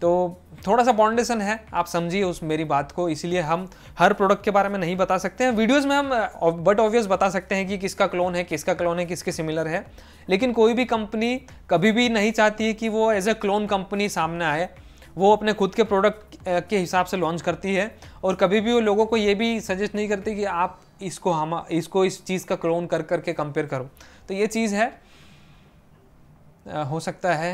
तो थोड़ा सा बाउंडेशन है आप समझिए उस मेरी बात को इसीलिए हम हर प्रोडक्ट के बारे में नहीं बता सकते हैं वीडियोस में हम बट uh, ऑब्वियस बता सकते हैं कि किसका क्लोन है किसका क्लोन है किसके सिमिलर है लेकिन कोई भी कंपनी कभी भी नहीं चाहती है कि वो एज अ क्लोन कंपनी सामने आए वो अपने खुद के प्रोडक्ट uh, के हिसाब से लॉन्च करती है और कभी भी वो लोगों को ये भी सजेस्ट नहीं करती कि आप इसको हम इसको इस चीज़ का क्लोन कर करके कंपेयर करो तो ये चीज़ है uh, हो सकता है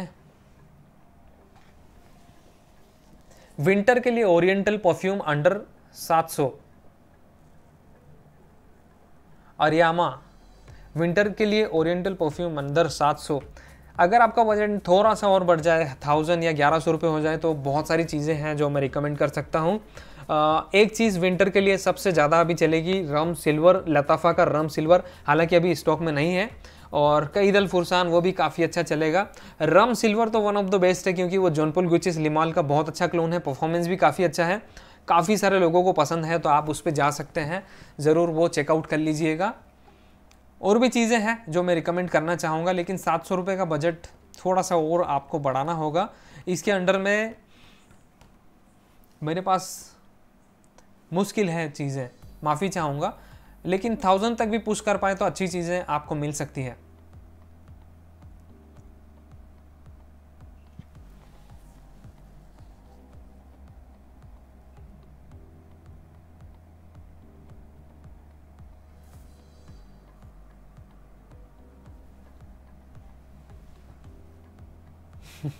विंटर के लिए ओरिएंटल परफ्यूम अंडर 700 अरियामा विंटर के लिए ओरिएंटल परफ्यूम अंदर 700 अगर आपका बजट थोड़ा सा और बढ़ जाए थाउजेंड या ग्यारह सौ हो जाए तो बहुत सारी चीज़ें हैं जो मैं रिकमेंड कर सकता हूँ एक चीज़ विंटर के लिए सबसे ज़्यादा अभी चलेगी रम सिल्वर लताफ़ा का रम सिल्वर हालांकि अभी स्टॉक में नहीं है और कईद अल फुरसान वो भी काफ़ी अच्छा चलेगा रम सिल्वर तो वन ऑफ द बेस्ट है क्योंकि वो जौनपुल गुचिस लिमाल का बहुत अच्छा क्लोन है परफॉर्मेंस भी काफ़ी अच्छा है काफ़ी सारे लोगों को पसंद है तो आप उस पर जा सकते हैं ज़रूर वो चेकआउट कर लीजिएगा और भी चीज़ें हैं जो मैं रिकमेंड करना चाहूँगा लेकिन सात सौ का बजट थोड़ा सा और आपको बढ़ाना होगा इसके अंडर में मेरे पास मुश्किल है चीज़ें माफ़ी चाहूँगा लेकिन थाउजेंड तक भी पुश कर पाए तो अच्छी चीज़ें आपको मिल सकती है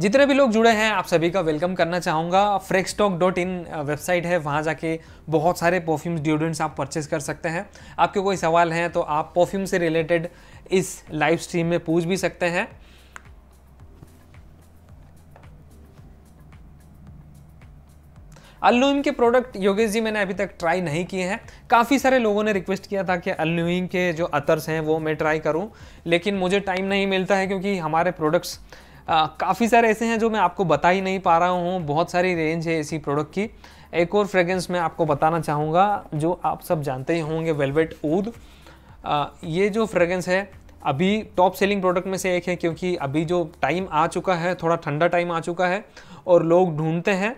जितने भी लोग जुड़े हैं आप सभी का वेलकम करना चाहूँगा फ्रेक्सटॉक डॉट इन वेबसाइट है वहाँ जाके बहुत सारे परफ्यूम्स डिओड्रेंट्स आप परचेज कर सकते हैं आपके कोई सवाल हैं तो आप परफ्यूम से रिलेटेड इस लाइव स्ट्रीम में पूछ भी सकते हैं अल्लूम के प्रोडक्ट योगेश जी मैंने अभी तक ट्राई नहीं किए हैं काफ़ी सारे लोगों ने रिक्वेस्ट किया था कि अल्लूम के जो अतर्स हैं वो मैं ट्राई करूँ लेकिन मुझे टाइम नहीं मिलता है क्योंकि हमारे प्रोडक्ट्स काफ़ी सारे ऐसे हैं जो मैं आपको बता ही नहीं पा रहा हूँ बहुत सारी रेंज है इसी प्रोडक्ट की एक और फ्रेगरेंस मैं आपको बताना चाहूँगा जो आप सब जानते ही होंगे वेलवेट ऊद ये जो फ्रेगरेंस है अभी टॉप सेलिंग प्रोडक्ट में से एक है क्योंकि अभी जो टाइम आ चुका है थोड़ा ठंडा टाइम आ चुका है और लोग ढूंढते हैं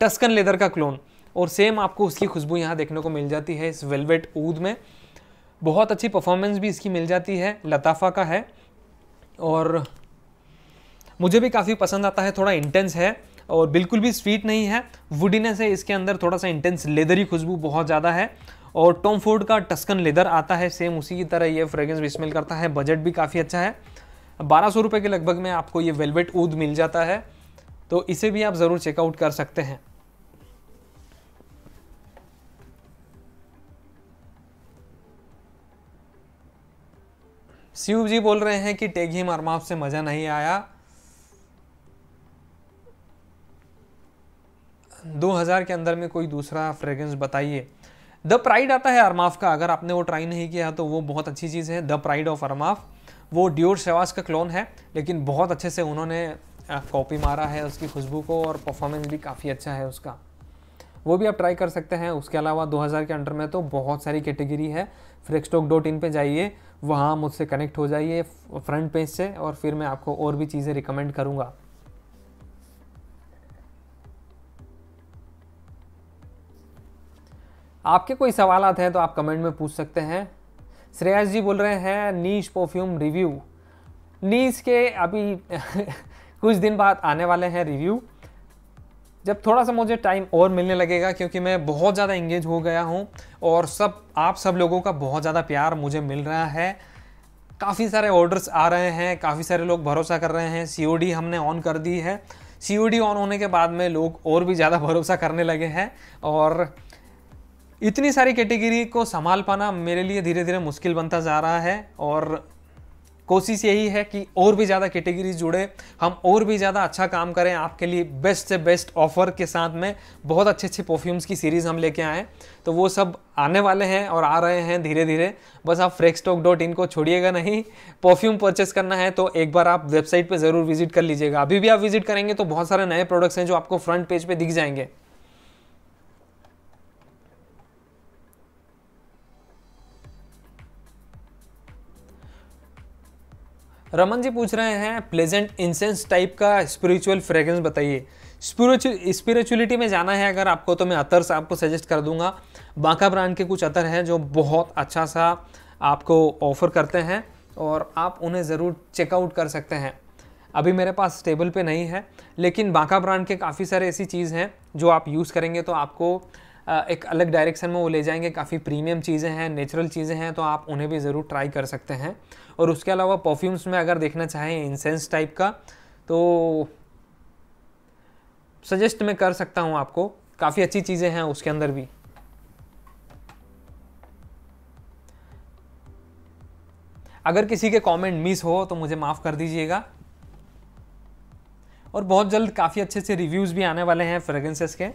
टस्कन लेदर का क्लोन और सेम आपको उसकी खुशबू यहाँ देखने को मिल जाती है इस वेलवेट ऊद में बहुत अच्छी परफॉर्मेंस भी इसकी मिल जाती है लताफ़ा का है और मुझे भी काफ़ी पसंद आता है थोड़ा इंटेंस है और बिल्कुल भी स्वीट नहीं है वुडीनेस है इसके अंदर थोड़ा सा इंटेंस लेदरी खुशबू बहुत ज़्यादा है और टॉम फोर्ड का टस्कन लेदर आता है सेम उसी की तरह ये फ्रेगरेंस भी स्मेल करता है बजट भी काफ़ी अच्छा है बारह सौ रुपये के लगभग में आपको ये वेलवेट ऊद मिल जाता है तो इसे भी आप ज़रूर चेकआउट कर सकते हैं शिव जी बोल रहे हैं कि टेगी मारमाप से मज़ा नहीं आया 2000 के अंदर में कोई दूसरा फ्रेग्रेंस बताइए द प्राइड आता है अरमाफ का अगर आपने वो ट्राई नहीं किया तो वो बहुत अच्छी चीज़ है द प्राइड ऑफ अरमाफ वो ड्योर शवास का क्लोन है लेकिन बहुत अच्छे से उन्होंने कॉपी मारा है उसकी खुशबू को और परफॉर्मेंस भी काफ़ी अच्छा है उसका वो भी आप ट्राई कर सकते हैं उसके अलावा 2000 के अंडर में तो बहुत सारी कैटेगरी है फ्लिकस्टॉक डॉट इन पर जाइए वहाँ मुझसे कनेक्ट हो जाइए फ्रंट पेज से और फिर मैं आपको और भी चीज़ें रिकमेंड करूँगा आपके कोई सवाल हैं तो आप कमेंट में पूछ सकते हैं श्रेयस जी बोल रहे हैं नीश परफ्यूम रिव्यू नीस के अभी कुछ दिन बाद आने वाले हैं रिव्यू जब थोड़ा सा मुझे टाइम और मिलने लगेगा क्योंकि मैं बहुत ज़्यादा इंगेज हो गया हूँ और सब आप सब लोगों का बहुत ज़्यादा प्यार मुझे मिल रहा है काफ़ी सारे ऑर्डर्स आ रहे हैं काफ़ी सारे लोग भरोसा कर रहे हैं सी हमने ऑन कर दी है सी ऑन होने के बाद में लोग और भी ज़्यादा भरोसा करने लगे हैं और इतनी सारी कैटेगरी को संभाल पाना मेरे लिए धीरे धीरे मुश्किल बनता जा रहा है और कोशिश यही है कि और भी ज़्यादा कैटेगरी जुड़े हम और भी ज़्यादा अच्छा काम करें आपके लिए बेस्ट से बेस्ट ऑफर के साथ में बहुत अच्छे अच्छे परफ्यूम्स की सीरीज़ हम लेके आएँ तो वो सब आने वाले हैं और आ रहे हैं धीरे धीरे बस आप फ्रेक्सटॉक डॉट इन को छोड़िएगा नहीं परफ्यूम परचेस करना है तो एक बार आप वेबसाइट पर ज़रूर विजिट कर लीजिएगा अभी भी आप विजिट करेंगे तो बहुत सारे नए प्रोडक्ट्स हैं जो आपको फ्रंट पेज पर पे दिख जाएंगे रमन जी पूछ रहे हैं प्लेजेंट इंसेंस टाइप का स्पिरिचुअल फ्रेगरेंस बताइए स्पिरिचुअलिटी में जाना है अगर आपको तो मैं अतर्स आपको सजेस्ट कर दूंगा बांका ब्रांड के कुछ अतर हैं जो बहुत अच्छा सा आपको ऑफ़र करते हैं और आप उन्हें ज़रूर चेकआउट कर सकते हैं अभी मेरे पास टेबल पे नहीं है लेकिन बांका ब्रांड के काफ़ी सारे ऐसी चीज़ हैं जो आप यूज़ करेंगे तो आपको एक अलग डायरेक्शन में वो ले जाएंगे काफ़ी प्रीमियम चीज़ें हैं नेचुरल चीज़ें हैं तो आप उन्हें भी ज़रूर ट्राई कर सकते हैं और उसके अलावा परफ्यूम्स में अगर देखना चाहें इंसेंस टाइप का तो सजेस्ट मैं कर सकता हूँ आपको काफ़ी अच्छी चीज़ें हैं उसके अंदर भी अगर किसी के कमेंट मिस हो तो मुझे माफ़ कर दीजिएगा और बहुत जल्द काफ़ी अच्छे से रिव्यूज़ भी आने वाले हैं फ्रेगरेंसेस के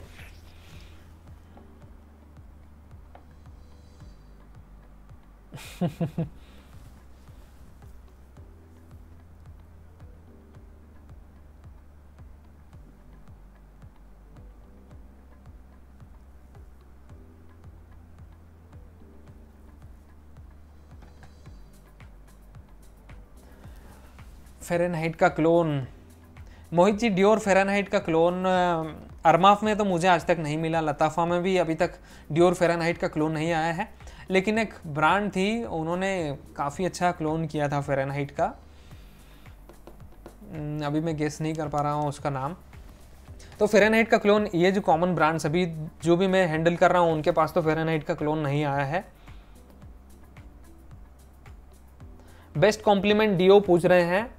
फेरनहाइट का clone Mohit ji Dior Fahrenheit का क्लोन अरमाफ में तो मुझे आज तक नहीं मिला लताफा में भी अभी तक ड्योर फेरनहाइट का क्लोन नहीं आया है लेकिन एक ब्रांड थी उन्होंने काफ़ी अच्छा क्लोन किया था फेरनहाइट का हम्म, अभी मैं गेस नहीं कर पा रहा हूँ उसका नाम तो फेरनहाइट का क्लोन ये जो कॉमन ब्रांड्स अभी जो भी मैं हैंडल कर रहा हूँ उनके पास तो फेरनहाइट का क्लोन नहीं आया है बेस्ट कॉम्प्लीमेंट डीओ पूछ रहे हैं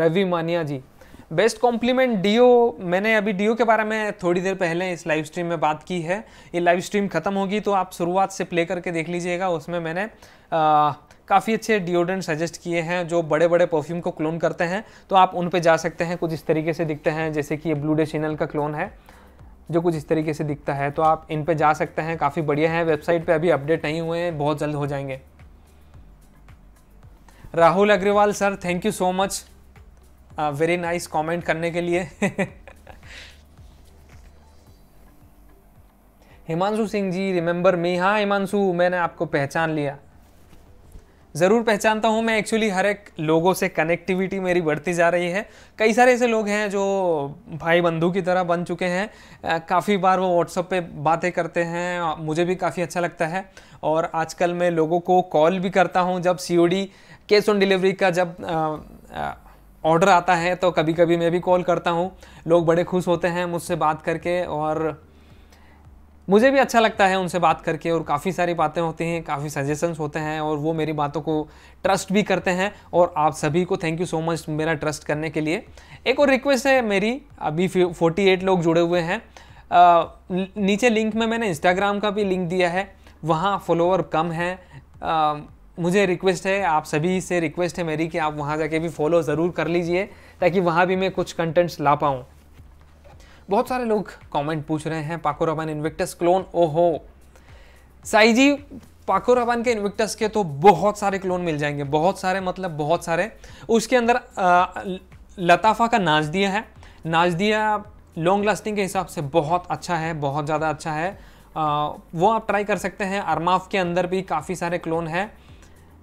रवि मानिया जी बेस्ट कॉम्प्लीमेंट डीओ मैंने अभी डीओ के बारे में थोड़ी देर पहले इस लाइव स्ट्रीम में बात की है ये लाइव स्ट्रीम ख़त्म होगी तो आप शुरुआत से प्ले करके देख लीजिएगा उसमें मैंने काफ़ी अच्छे डिओडेंट सजेस्ट किए हैं जो बड़े बड़े परफ्यूम को क्लोन करते हैं तो आप उन पर जा सकते हैं कुछ इस तरीके से दिखते हैं जैसे कि ये ब्लू डे चैनल का क्लोन है जो कुछ इस तरीके से दिखता है तो आप इन पर जा सकते हैं काफ़ी बढ़िया है वेबसाइट पर अभी अपडेट नहीं हुए हैं बहुत जल्द हो जाएंगे Rahul Agarwal sir thank you so much very nice comment करने के लिए हिमांशु सिंह जी रिमेंबर मी हाँ हिमांशु मैंने आपको पहचान लिया ज़रूर पहचानता हूँ मैं एक्चुअली हर एक लोगों से कनेक्टिविटी मेरी बढ़ती जा रही है कई सारे ऐसे लोग हैं जो भाई बंधु की तरह बन चुके हैं काफ़ी बार वो व्हाट्सअप पे बातें करते हैं मुझे भी काफ़ी अच्छा लगता है और आजकल मैं लोगों को कॉल भी करता हूँ जब सी कैश ऑन डिलीवरी का जब आ, आ, ऑर्डर आता है तो कभी कभी मैं भी कॉल करता हूँ लोग बड़े खुश होते हैं मुझसे बात करके और मुझे भी अच्छा लगता है उनसे बात करके और काफ़ी सारी बातें होती हैं काफ़ी सजेशंस होते हैं और वो मेरी बातों को ट्रस्ट भी करते हैं और आप सभी को थैंक यू सो मच मेरा ट्रस्ट करने के लिए एक और रिक्वेस्ट है मेरी अभी फोर्टी एट लोग जुड़े हुए हैं आ, नीचे लिंक में मैंने इंस्टाग्राम का भी लिंक दिया है वहाँ फॉलोअर कम हैं मुझे रिक्वेस्ट है आप सभी से रिक्वेस्ट है मेरी कि आप वहाँ जाके भी फॉलो ज़रूर कर लीजिए ताकि वहाँ भी मैं कुछ कंटेंट्स ला पाऊँ बहुत सारे लोग कमेंट पूछ रहे हैं पाको रबान इन्विक्टस क्लोन ओ हो साई जी रबान के इन्विक्टस के तो बहुत सारे क्लोन मिल जाएंगे बहुत सारे मतलब बहुत सारे उसके अंदर लताफा का नाच दिया है नाच दिया लॉन्ग लास्टिंग के हिसाब से बहुत अच्छा है बहुत ज़्यादा अच्छा है आ, वो आप ट्राई कर सकते हैं अरमाफ के अंदर भी काफ़ी सारे क्लोन हैं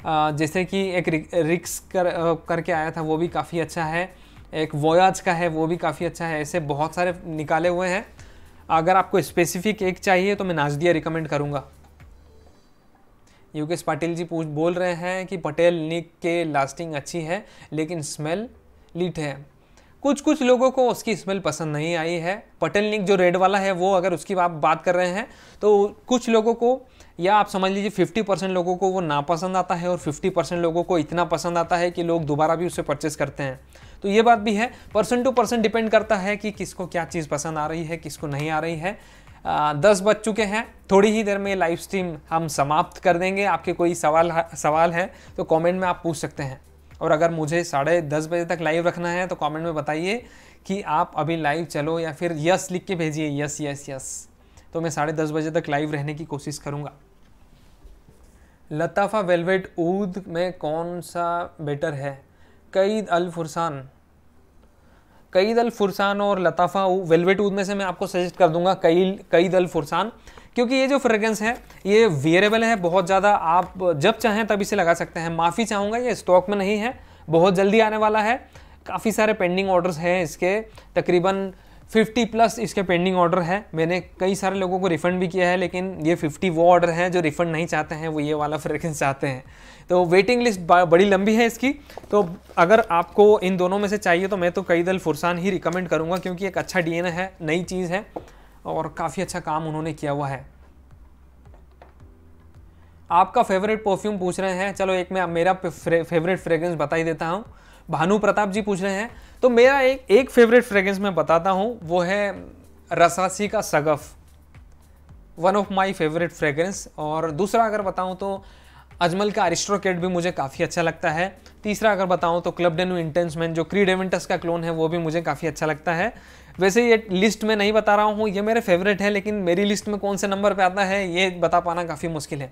जैसे कि एक रिक्स कर करके आया था वो भी काफ़ी अच्छा है एक वोयाज का है वो भी काफ़ी अच्छा है ऐसे बहुत सारे निकाले हुए हैं अगर आपको स्पेसिफिक एक चाहिए तो मैं नाजदिया रिकमेंड करूँगा योगेश पाटिल जी पूछ बोल रहे हैं कि पटेल निक के लास्टिंग अच्छी है लेकिन स्मेल लीट है कुछ कुछ लोगों को उसकी स्मेल पसंद नहीं आई है पटेल निक जो रेड वाला है वो अगर उसकी आप बात कर रहे हैं तो कुछ लोगों को या आप समझ लीजिए फिफ्टी परसेंट लोगों को वो नापसंद आता है और फिफ्टी परसेंट लोगों को इतना पसंद आता है कि लोग दोबारा भी उसे परचेस करते हैं तो ये बात भी है पर्सन टू पर्सन डिपेंड करता है कि किसको क्या चीज़ पसंद आ रही है किसको नहीं आ रही है आ, दस बज चुके हैं थोड़ी ही देर में लाइव स्ट्रीम हम समाप्त कर देंगे आपके कोई सवाल सवाल है तो कमेंट में आप पूछ सकते हैं और अगर मुझे साढ़े दस बजे तक लाइव रखना है तो कमेंट में बताइए कि आप अभी लाइव चलो या फिर यस लिख के भेजिए यस यस यस तो मैं साढ़े दस बजे तक लाइव रहने की कोशिश करूँगा लताफ़ा वेलवेट ऊद में कौन सा बेटर है कईद अल फुरसान कईद अल फुरसान और लताफ़ा वेलवेट ऊद में से मैं आपको सजेस्ट कर दूंगा कई कईद अल फुरसान क्योंकि ये जो फ्रेगरेंस है ये वेरेबल है बहुत ज़्यादा आप जब चाहें तब इसे लगा सकते हैं माफ़ी चाहूँगा ये स्टॉक में नहीं है बहुत जल्दी आने वाला है काफ़ी सारे पेंडिंग ऑर्डर्स हैं इसके तकरीबन 50 प्लस इसके पेंडिंग ऑर्डर है मैंने कई सारे लोगों को रिफ़ंड भी किया है लेकिन ये 50 वो ऑर्डर है जो रिफ़ंड नहीं चाहते हैं वो ये वाला फ्रेगरेंस चाहते हैं तो वेटिंग लिस्ट बड़ी लंबी है इसकी तो अगर आपको इन दोनों में से चाहिए तो मैं तो कई दल फुरसान ही रिकमेंड करूँगा क्योंकि एक अच्छा डी है नई चीज़ है और काफ़ी अच्छा काम उन्होंने किया हुआ है आपका फेवरेट परफ्यूम पूछ रहे हैं चलो एक मैं मेरा फेवरेट फ्रेगरेंस बता ही देता हूँ भानु प्रताप जी पूछ रहे हैं तो मेरा एक एक फेवरेट फ्रेगरेंस मैं बताता हूँ वो है रसासी का सगफ one of my favourite fragrance और दूसरा अगर बताऊँ तो अजमल का अरिस्ट्रोकेट भी मुझे काफ़ी अच्छा लगता है तीसरा अगर बताऊँ तो क्लब डेनू इंटेंसमैन जो क्री डेवेंटस का क्लोन है वो भी मुझे काफ़ी अच्छा लगता है वैसे ये लिस्ट में नहीं बता रहा हूँ ये मेरे फेवरेट है लेकिन मेरी लिस्ट में कौन से नंबर पे आता है ये बता पाना काफ़ी मुश्किल है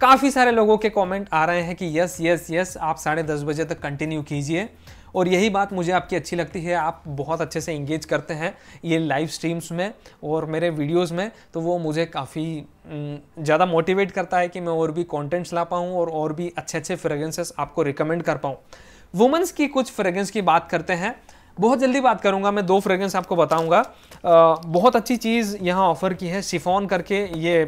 काफ़ी सारे लोगों के कमेंट आ रहे हैं कि यस यस यस आप साढ़े दस बजे तक कंटिन्यू कीजिए और यही बात मुझे आपकी अच्छी लगती है आप बहुत अच्छे से इंगेज करते हैं ये लाइव स्ट्रीम्स में और मेरे वीडियोस में तो वो मुझे काफ़ी ज़्यादा मोटिवेट करता है कि मैं और भी कंटेंट्स ला पाऊँ और और भी अच्छे अच्छे फ्रेगरेंसेस आपको रिकमेंड कर पाऊँ वुमेंस की कुछ फ्रेगरेंस की बात करते हैं बहुत जल्दी बात करूंगा मैं दो फ्रेगरेंस आपको बताऊंगा बहुत अच्छी चीज़ यहाँ ऑफ़र की है शिफॉन करके ये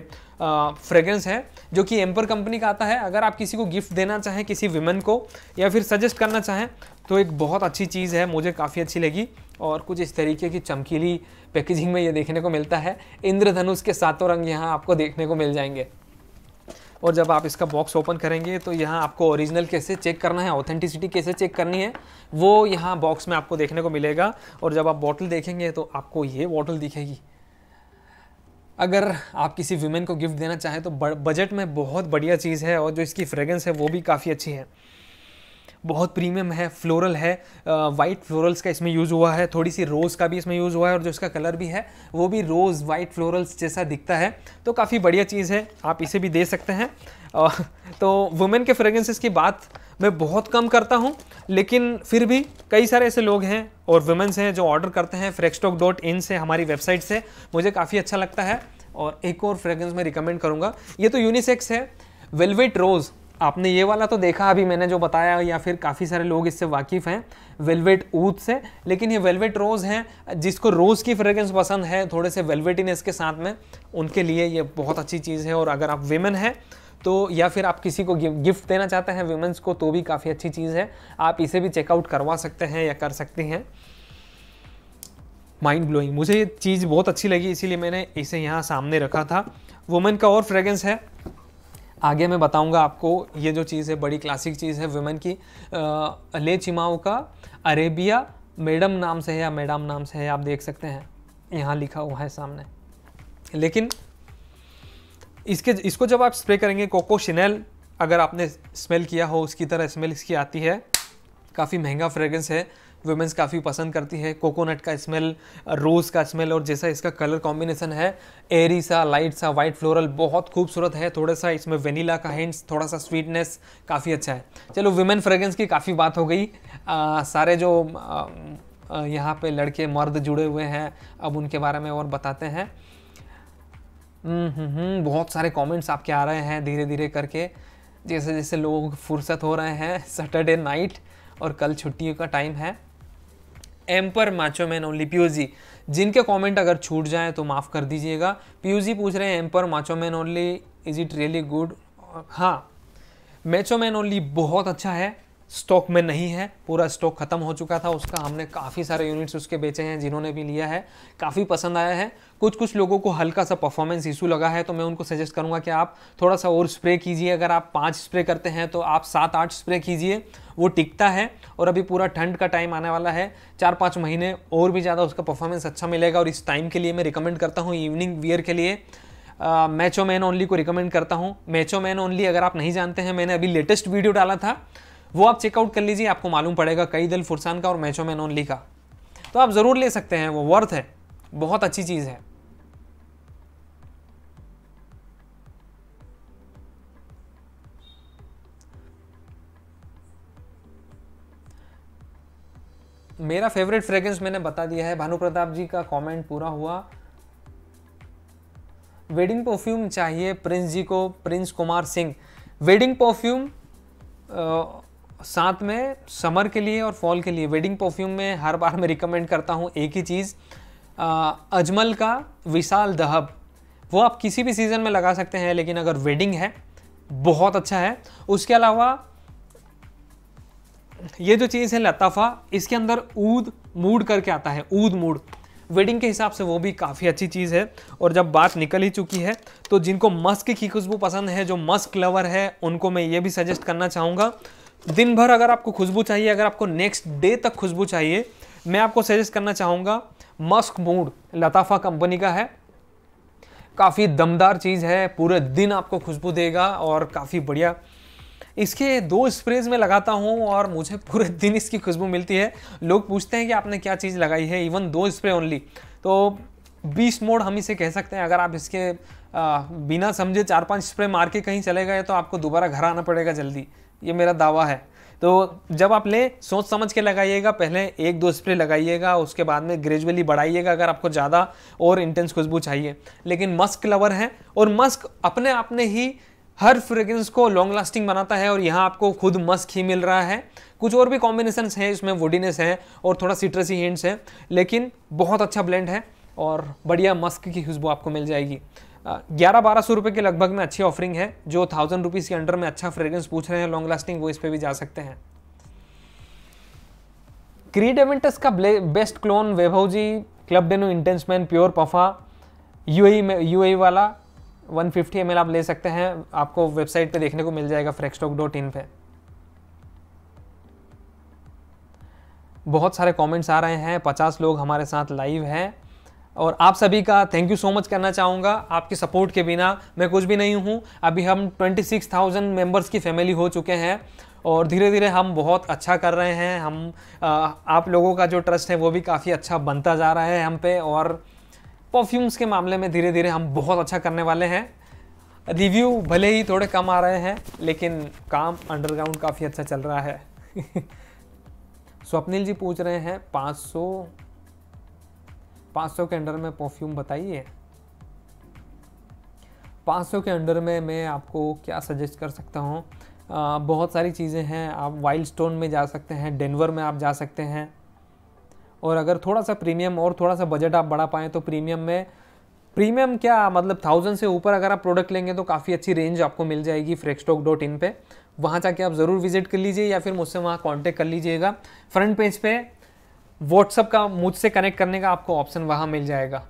फ्रेगरेंस है जो कि एम्पर कंपनी का आता है अगर आप किसी को गिफ्ट देना चाहें किसी विमेन को या फिर सजेस्ट करना चाहें तो एक बहुत अच्छी चीज़ है मुझे काफ़ी अच्छी लगी और कुछ इस तरीके की चमकीली पैकेजिंग में ये देखने को मिलता है इंद्रधनुष के सातों रंग यहाँ आपको देखने को मिल जाएंगे और जब आप इसका बॉक्स ओपन करेंगे तो यहाँ आपको ओरिजिनल कैसे चेक करना है ऑथेंटिसिटी कैसे चेक करनी है वो यहाँ बॉक्स में आपको देखने को मिलेगा और जब आप बॉटल देखेंगे तो आपको ये बॉटल दिखेगी अगर आप किसी वुमेन को गिफ्ट देना चाहें तो बजट में बहुत बढ़िया चीज़ है और जो इसकी फ्रेगरेंस है वो भी काफ़ी अच्छी है बहुत प्रीमियम है फ्लोरल है वाइट फ्लोरल्स का इसमें यूज़ हुआ है थोड़ी सी रोज़ का भी इसमें यूज़ हुआ है और जो इसका कलर भी है वो भी रोज़ वाइट फ्लोरल्स जैसा दिखता है तो काफ़ी बढ़िया चीज़ है आप इसे भी दे सकते हैं तो वुमेन के फ्रेगरेंसेस की बात मैं बहुत कम करता हूँ लेकिन फिर भी कई सारे ऐसे लोग हैं और वुमेन्स हैं जो ऑर्डर करते हैं फ्रेक्सटॉक डॉट इन से हमारी वेबसाइट से मुझे काफ़ी अच्छा लगता है और एक और फ्रेगरेंस मैं रिकमेंड करूँगा ये तो यूनिसेक्स है वेलवेट रोज़ आपने ये वाला तो देखा अभी मैंने जो बताया या फिर काफ़ी सारे लोग इससे वाकिफ़ हैं वेलवेट ऊथ से लेकिन ये वेलवेट रोज़ हैं जिसको रोज़ की फ्रेगरेंस पसंद है थोड़े से वेलवेटीनेस के साथ में उनके लिए ये बहुत अच्छी चीज़ है और अगर आप वेमेन हैं तो या फिर आप किसी को गिफ्ट देना चाहते हैं वीमेंस को तो भी काफ़ी अच्छी चीज़ है आप इसे भी चेकआउट करवा सकते हैं या कर सकते हैं माइंड ब्लोइंग मुझे ये चीज़ बहुत अच्छी लगी इसीलिए मैंने इसे यहाँ सामने रखा था वुमेन का और फ्रेगरेंस है आगे मैं बताऊंगा आपको ये जो चीज़ है बड़ी क्लासिक चीज़ है वुमेन की आ, ले चिमाओ का अरेबिया मैडम नाम से है या मैडम नाम से है आप देख सकते हैं यहाँ लिखा हुआ है सामने लेकिन इसके इसको जब आप स्प्रे करेंगे कोको शिनेल अगर आपने स्मेल किया हो उसकी तरह स्मेल इसकी आती है काफ़ी महंगा फ्रेगरेंस है वुमेंस काफ़ी पसंद करती है कोकोनट का स्मेल रोज़ का स्मेल और जैसा इसका कलर कॉम्बिनेशन है एरी सा लाइट सा वाइट फ्लोरल बहुत खूबसूरत है थोड़ा सा इसमें वेनिला का हिंट्स थोड़ा सा स्वीटनेस काफ़ी अच्छा है चलो वुमेन फ्रेगरेंस की काफ़ी बात हो गई आ, सारे जो आ, यहाँ पे लड़के मर्द जुड़े हुए हैं अब उनके बारे में और बताते हैं बहुत सारे कमेंट्स आपके आ रहे हैं धीरे धीरे करके जैसे जैसे लोगों को फुर्सत हो रहे हैं सैटरडे नाइट और कल छुट्टियों का टाइम है Emper macho man only ji जिनके कमेंट अगर छूट जाए तो माफ़ कर दीजिएगा जी पूछ रहे हैं Emper macho man only is it really good हाँ मैचो मैन ओनली बहुत अच्छा है स्टॉक में नहीं है पूरा स्टॉक ख़त्म हो चुका था उसका हमने काफ़ी सारे यूनिट्स उसके बेचे हैं जिन्होंने भी लिया है काफ़ी पसंद आया है कुछ कुछ लोगों को हल्का सा परफॉर्मेंस इशू लगा है तो मैं उनको सजेस्ट करूँगा कि आप थोड़ा सा और स्प्रे कीजिए अगर आप पाँच स्प्रे करते हैं तो आप सात आठ स्प्रे कीजिए वो टिकता है और अभी पूरा ठंड का टाइम आने वाला है चार पाँच महीने और भी ज़्यादा उसका परफॉर्मेंस अच्छा मिलेगा और इस टाइम के लिए मैं रिकमेंड करता हूँ इवनिंग वियर के लिए मैचो मैन ओनली को रिकमेंड करता हूँ मैचो मैन ओनली अगर आप नहीं जानते हैं मैंने अभी लेटेस्ट वीडियो डाला था वो आप चेकआउट कर लीजिए आपको मालूम पड़ेगा कई दिल फुरसान का और मैचों में नॉन का तो आप ज़रूर ले सकते हैं वो वर्थ है बहुत अच्छी चीज़ है मेरा फेवरेट फ्रेग्रेंस मैंने बता दिया है भानु प्रताप जी का कमेंट पूरा हुआ वेडिंग परफ्यूम चाहिए प्रिंस जी को प्रिंस कुमार सिंह वेडिंग परफ्यूम साथ में समर के लिए और फॉल के लिए वेडिंग परफ्यूम में हर बार मैं रिकमेंड करता हूँ एक ही चीज़ अजमल का विशाल दहब वो आप किसी भी सीज़न में लगा सकते हैं लेकिन अगर वेडिंग है बहुत अच्छा है उसके अलावा ये जो चीज़ है लताफ़ा इसके अंदर ऊद मूड करके आता है ऊद मूड वेडिंग के हिसाब से वो भी काफ़ी अच्छी चीज़ है और जब बात निकल ही चुकी है तो जिनको मस्क की खुशबू पसंद है जो मस्क लवर है उनको मैं ये भी सजेस्ट करना चाहूँगा दिन भर अगर आपको खुशबू चाहिए अगर आपको नेक्स्ट डे तक खुशबू चाहिए मैं आपको सजेस्ट करना चाहूँगा मस्क मूड लताफा कंपनी का है काफ़ी दमदार चीज़ है पूरे दिन आपको खुशबू देगा और काफ़ी बढ़िया इसके दो स्प्रेज में लगाता हूँ और मुझे पूरे दिन इसकी खुशबू मिलती है लोग पूछते हैं कि आपने क्या चीज़ लगाई है इवन दो स्प्रे ओनली तो बीस मोड हम इसे कह सकते हैं अगर आप इसके आ, बिना समझे चार पांच स्प्रे मार के कहीं चले गए तो आपको दोबारा घर आना पड़ेगा जल्दी ये मेरा दावा है तो जब आप लें सोच समझ के लगाइएगा पहले एक दो स्प्रे लगाइएगा उसके बाद में ग्रेजुअली बढ़ाइएगा अगर आपको ज़्यादा और इंटेंस खुशबू चाहिए लेकिन मस्क लवर है और मस्क अपने आप ही हर फ्रेग्रेंस को लॉन्ग लास्टिंग बनाता है और यहाँ आपको खुद मस्क ही मिल रहा है कुछ और भी कॉम्बिनेशन हैं इसमें वुडीनेस है और थोड़ा सिट्रसी हिंट्स हैं लेकिन बहुत अच्छा ब्लेंड है और बढ़िया मस्क की खुशबू आपको मिल जाएगी ग्यारह बारह सौ रुपये के लगभग में अच्छी ऑफरिंग है जो थाउजेंड रुपीज़ के अंडर में अच्छा फ्रेग्रेंस पूछ रहे हैं लॉन्ग लास्टिंग वो इस पर भी जा सकते हैं क्रीड एवेंटस का best clone Vaibhav ji club de nuit intense man pure पफा यू में यूएई वाला 150 फिफ्टी आप ले सकते हैं आपको वेबसाइट पे देखने को मिल जाएगा फ्रेक्सटॉक डॉट इन पे बहुत सारे कमेंट्स आ रहे हैं 50 लोग हमारे साथ लाइव हैं और आप सभी का थैंक यू सो मच करना चाहूँगा आपके सपोर्ट के बिना मैं कुछ भी नहीं हूँ अभी हम 26,000 मेंबर्स की फैमिली हो चुके हैं और धीरे धीरे हम बहुत अच्छा कर रहे हैं हम आ, आप लोगों का जो ट्रस्ट है वो भी काफ़ी अच्छा बनता जा रहा है हम पे और परफ्यूम्स के मामले में धीरे धीरे हम बहुत अच्छा करने वाले हैं रिव्यू भले ही थोड़े कम आ रहे हैं लेकिन काम अंडरग्राउंड काफ़ी अच्छा चल रहा है स्वप्निल जी पूछ रहे हैं 500 500 के अंडर में परफ्यूम बताइए 500 के अंडर में मैं आपको क्या सजेस्ट कर सकता हूँ बहुत सारी चीज़ें हैं आप वाइल्ड स्टोन में जा सकते हैं डेनवर में आप जा सकते हैं और अगर थोड़ा सा प्रीमियम और थोड़ा सा बजट आप बढ़ा पाएँ तो प्रीमियम में प्रीमियम क्या मतलब थाउजेंड से ऊपर अगर आप प्रोडक्ट लेंगे तो काफ़ी अच्छी रेंज आपको मिल जाएगी फ्रेक्सटॉक डॉट इन पर वहाँ जाके आप ज़रूर विजिट कर लीजिए या फिर मुझसे वहाँ कांटेक्ट कर लीजिएगा फ्रंट पेज पे व्हाट्सएप का मुझसे कनेक्ट करने का आपको ऑप्शन वहां मिल जाएगा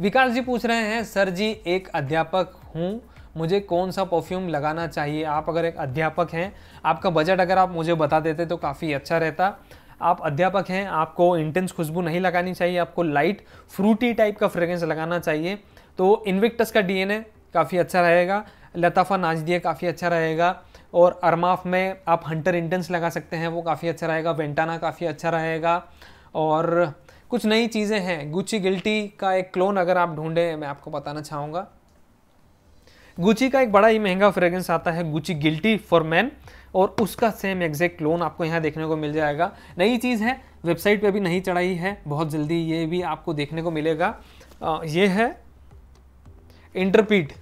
विकास जी पूछ रहे हैं सर जी एक अध्यापक हूं मुझे कौन सा परफ्यूम लगाना चाहिए आप अगर एक अध्यापक हैं आपका बजट अगर आप मुझे बता देते तो काफ़ी अच्छा रहता आप अध्यापक हैं आपको इंटेंस खुशबू नहीं लगानी चाहिए आपको लाइट फ्रूटी टाइप का फ्रेग्रेंस लगाना चाहिए तो इन्विक्टस का डीएनए काफ़ी अच्छा रहेगा लताफ़ा नाच दिए काफ़ी अच्छा रहेगा और अरमाफ में आप हंटर इंटेंस लगा सकते हैं वो काफ़ी अच्छा रहेगा वेंटाना काफ़ी अच्छा रहेगा और कुछ नई चीज़ें हैं गुची गिल्टी का एक क्लोन अगर आप ढूंढें मैं आपको बताना चाहूँगा गुची का एक बड़ा ही महंगा फ्रेग्रेंस आता है गुची गिल्टी फॉर मैन और उसका सेम एग्जैक्ट क्लोन आपको यहाँ देखने को मिल जाएगा नई चीज़ है वेबसाइट पर भी नहीं चढ़ाई है बहुत जल्दी ये भी आपको देखने को मिलेगा आ, ये है इंटरपीट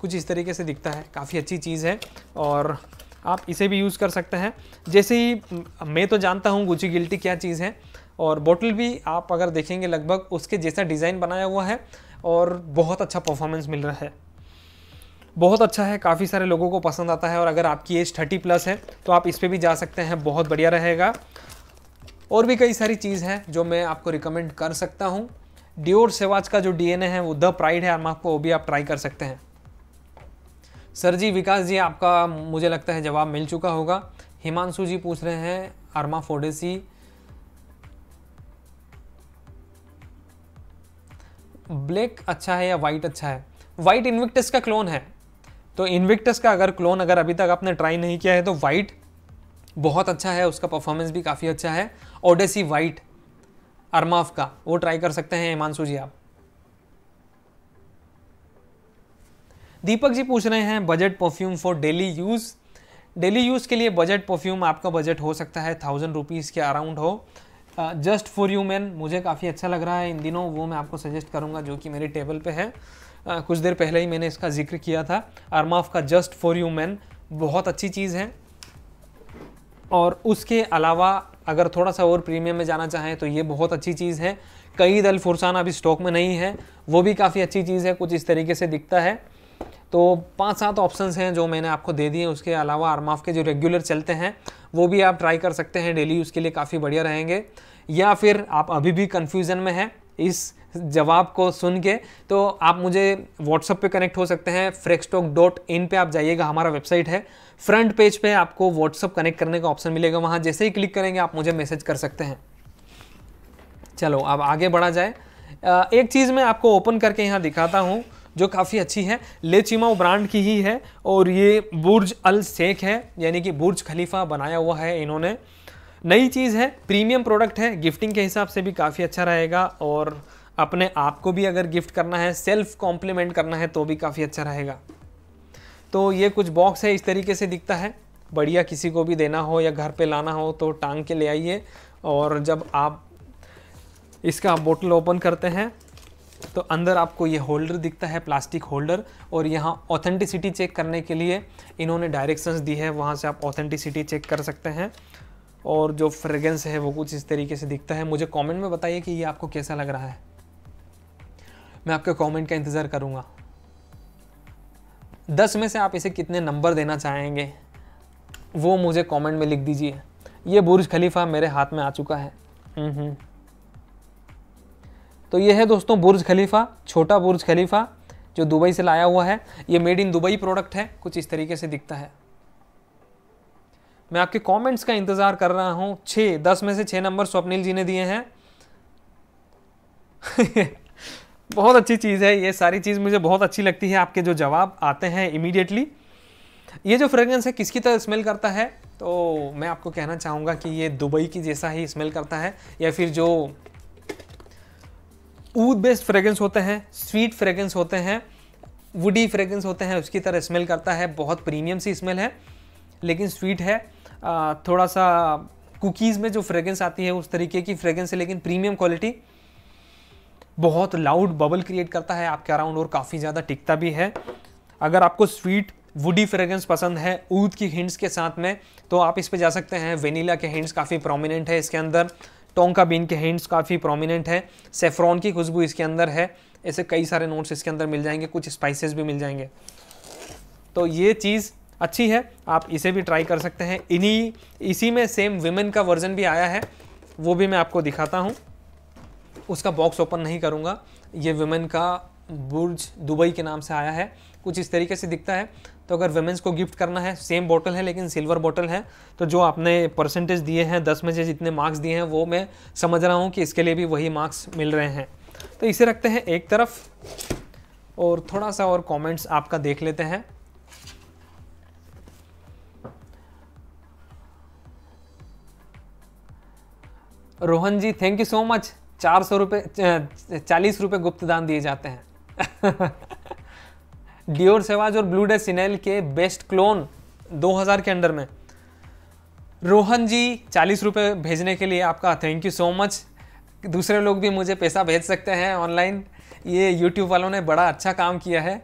कुछ इस तरीके से दिखता है काफ़ी अच्छी चीज़ है और आप इसे भी यूज़ कर सकते हैं जैसे ही मैं तो जानता हूँ गुची गिल्टी क्या चीज़ है और बोतल भी आप अगर देखेंगे लगभग उसके जैसा डिज़ाइन बनाया हुआ है और बहुत अच्छा परफॉर्मेंस मिल रहा है बहुत अच्छा है काफ़ी सारे लोगों को पसंद आता है और अगर आपकी एज थर्टी प्लस है तो आप इस पर भी जा सकते हैं बहुत बढ़िया रहेगा और भी कई सारी चीज़ है जो मैं आपको रिकमेंड कर सकता हूँ डिओर सेवाज का जो डी है वो द प्राइड है और आपको वो भी आप ट्राई कर सकते हैं सर जी विकास जी आपका मुझे लगता है जवाब मिल चुका होगा हिमांशु जी पूछ रहे हैं अरमा फोडेसी ब्लैक अच्छा है या वाइट अच्छा है वाइट इन्विक्टस का क्लोन है तो इन्विक्टस का अगर क्लोन अगर अभी तक आपने ट्राई नहीं किया है तो वाइट बहुत अच्छा है उसका परफॉर्मेंस भी काफ़ी अच्छा है ओडेसी वाइट अरमाफ का वो ट्राई कर सकते हैं हिमांशु जी आप दीपक जी पूछ रहे हैं budget perfume for daily use daily use के लिए बजट परफ्यूम आपका बजट हो सकता है थाउजेंड रुपीज़ के अराउंड हो जस्ट फॉर यू मैन मुझे काफ़ी अच्छा लग रहा है इन दिनों वो मैं आपको सजेस्ट करूँगा जो कि मेरे टेबल पे है uh, कुछ देर पहले ही मैंने इसका जिक्र किया था अरमाफ का जस्ट फॉर यू मैन बहुत अच्छी चीज़ है और उसके अलावा अगर थोड़ा सा और प्रीमियम में जाना चाहें तो ये बहुत अच्छी चीज़ है कई दल फुरसान अभी स्टॉक में नहीं है वो भी काफ़ी अच्छी चीज़ है कुछ इस तरीके से दिखता है तो पांच सात ऑप्शंस हैं जो मैंने आपको दे दिए उसके अलावा आरमाफ के जो रेगुलर चलते हैं वो भी आप ट्राई कर सकते हैं डेली उसके लिए काफ़ी बढ़िया रहेंगे या फिर आप अभी भी कन्फ्यूज़न में हैं इस जवाब को सुन के तो आप मुझे व्हाट्सअप पे कनेक्ट हो सकते हैं फ्रेक्सटॉक डॉट इन पर आप जाइएगा हमारा वेबसाइट है फ्रंट पेज पे आपको व्हाट्सअप कनेक्ट करने का ऑप्शन मिलेगा वहाँ जैसे ही क्लिक करेंगे आप मुझे मैसेज कर सकते हैं चलो अब आगे बढ़ा जाए एक चीज़ मैं आपको ओपन करके यहाँ दिखाता हूँ जो काफ़ी अच्छी है ले चिमाओ ब्रांड की ही है और ये बुर्ज अल शेख है यानी कि बुर्ज खलीफा बनाया हुआ है इन्होंने नई चीज़ है प्रीमियम प्रोडक्ट है गिफ्टिंग के हिसाब से भी काफ़ी अच्छा रहेगा और अपने आप को भी अगर गिफ्ट करना है सेल्फ कॉम्प्लीमेंट करना है तो भी काफ़ी अच्छा रहेगा तो ये कुछ बॉक्स है इस तरीके से दिखता है बढ़िया किसी को भी देना हो या घर पे लाना हो तो टांग के ले आइए और जब आप इसका बोतल ओपन करते हैं तो अंदर आपको ये होल्डर दिखता है प्लास्टिक होल्डर और यहाँ ऑथेंटिसिटी चेक करने के लिए इन्होंने डायरेक्शंस दी है वहाँ से आप ऑथेंटिसिटी चेक कर सकते हैं और जो फ्रेगेंस है वो कुछ इस तरीके से दिखता है मुझे कमेंट में बताइए कि ये आपको कैसा लग रहा है मैं आपके कमेंट का इंतज़ार करूँगा दस में से आप इसे कितने नंबर देना चाहेंगे वो मुझे कॉमेंट में लिख दीजिए ये बुरज खलीफा मेरे हाथ में आ चुका है हम्म, हम्म। तो ये है दोस्तों बुर्ज खलीफा छोटा बुर्ज खलीफा जो दुबई से लाया हुआ है ये मेड इन दुबई प्रोडक्ट है कुछ इस तरीके से दिखता है मैं आपके कमेंट्स का इंतज़ार कर रहा हूँ छः दस में से छः नंबर स्वप्निल जी ने दिए हैं बहुत अच्छी चीज़ है ये सारी चीज़ मुझे बहुत अच्छी लगती है आपके जो जवाब आते हैं इमीडिएटली ये जो फ्रेगरेंस है किसकी तरह स्मेल करता है तो मैं आपको कहना चाहूँगा कि ये दुबई की जैसा ही स्मेल करता है या फिर जो ऊद बेस्ड फ्रेगरेंस होते हैं स्वीट फ्रेगरेंस होते हैं वुडी फ्रेगरेंस होते हैं उसकी तरह स्मेल करता है बहुत प्रीमियम सी स्मेल है लेकिन स्वीट है थोड़ा सा कुकीज़ में जो फ्रेगरेंस आती है उस तरीके की फ्रेगरेंस है लेकिन प्रीमियम क्वालिटी बहुत लाउड बबल क्रिएट करता है आपके अराउंड और काफ़ी ज़्यादा टिकता भी है अगर आपको स्वीट वुडी फ्रेगरेंस पसंद है ऊद की हिंट्स के साथ में तो आप इस पर जा सकते हैं वेनीला के हिंट्स काफ़ी प्रोमिनेंट है इसके अंदर टोंका बीन के हिंट्स काफ़ी प्रोमिनेंट है सेफ्रॉन की खुशबू इसके अंदर है ऐसे कई सारे नोट्स इसके अंदर मिल जाएंगे कुछ स्पाइसेस भी मिल जाएंगे तो ये चीज़ अच्छी है आप इसे भी ट्राई कर सकते हैं इन्हीं इसी में सेम विमेन का वर्जन भी आया है वो भी मैं आपको दिखाता हूँ उसका बॉक्स ओपन नहीं करूँगा ये विमेन का बुर्ज दुबई के नाम से आया है कुछ इस तरीके से दिखता है तो अगर वेमेंस को गिफ्ट करना है सेम बॉटल है लेकिन सिल्वर बॉटल है तो जो आपने परसेंटेज दिए हैं दस में से जितने मार्क्स दिए हैं वो मैं समझ रहा हूँ कि इसके लिए भी वही मार्क्स मिल रहे हैं तो इसे रखते हैं एक तरफ और थोड़ा सा और कमेंट्स आपका देख लेते हैं Rohan ji thank you so much चार सौ रुपये चालीस रुपये गुप्त दान दिए जाते हैं डियोर सेवाज और ब्लू डे सिनेल के बेस्ट क्लोन 2000 के अंडर में रोहन जी चालीस रुपये भेजने के लिए आपका थैंक यू सो मच दूसरे लोग भी मुझे पैसा भेज सकते हैं ऑनलाइन ये यूट्यूब वालों ने बड़ा अच्छा काम किया है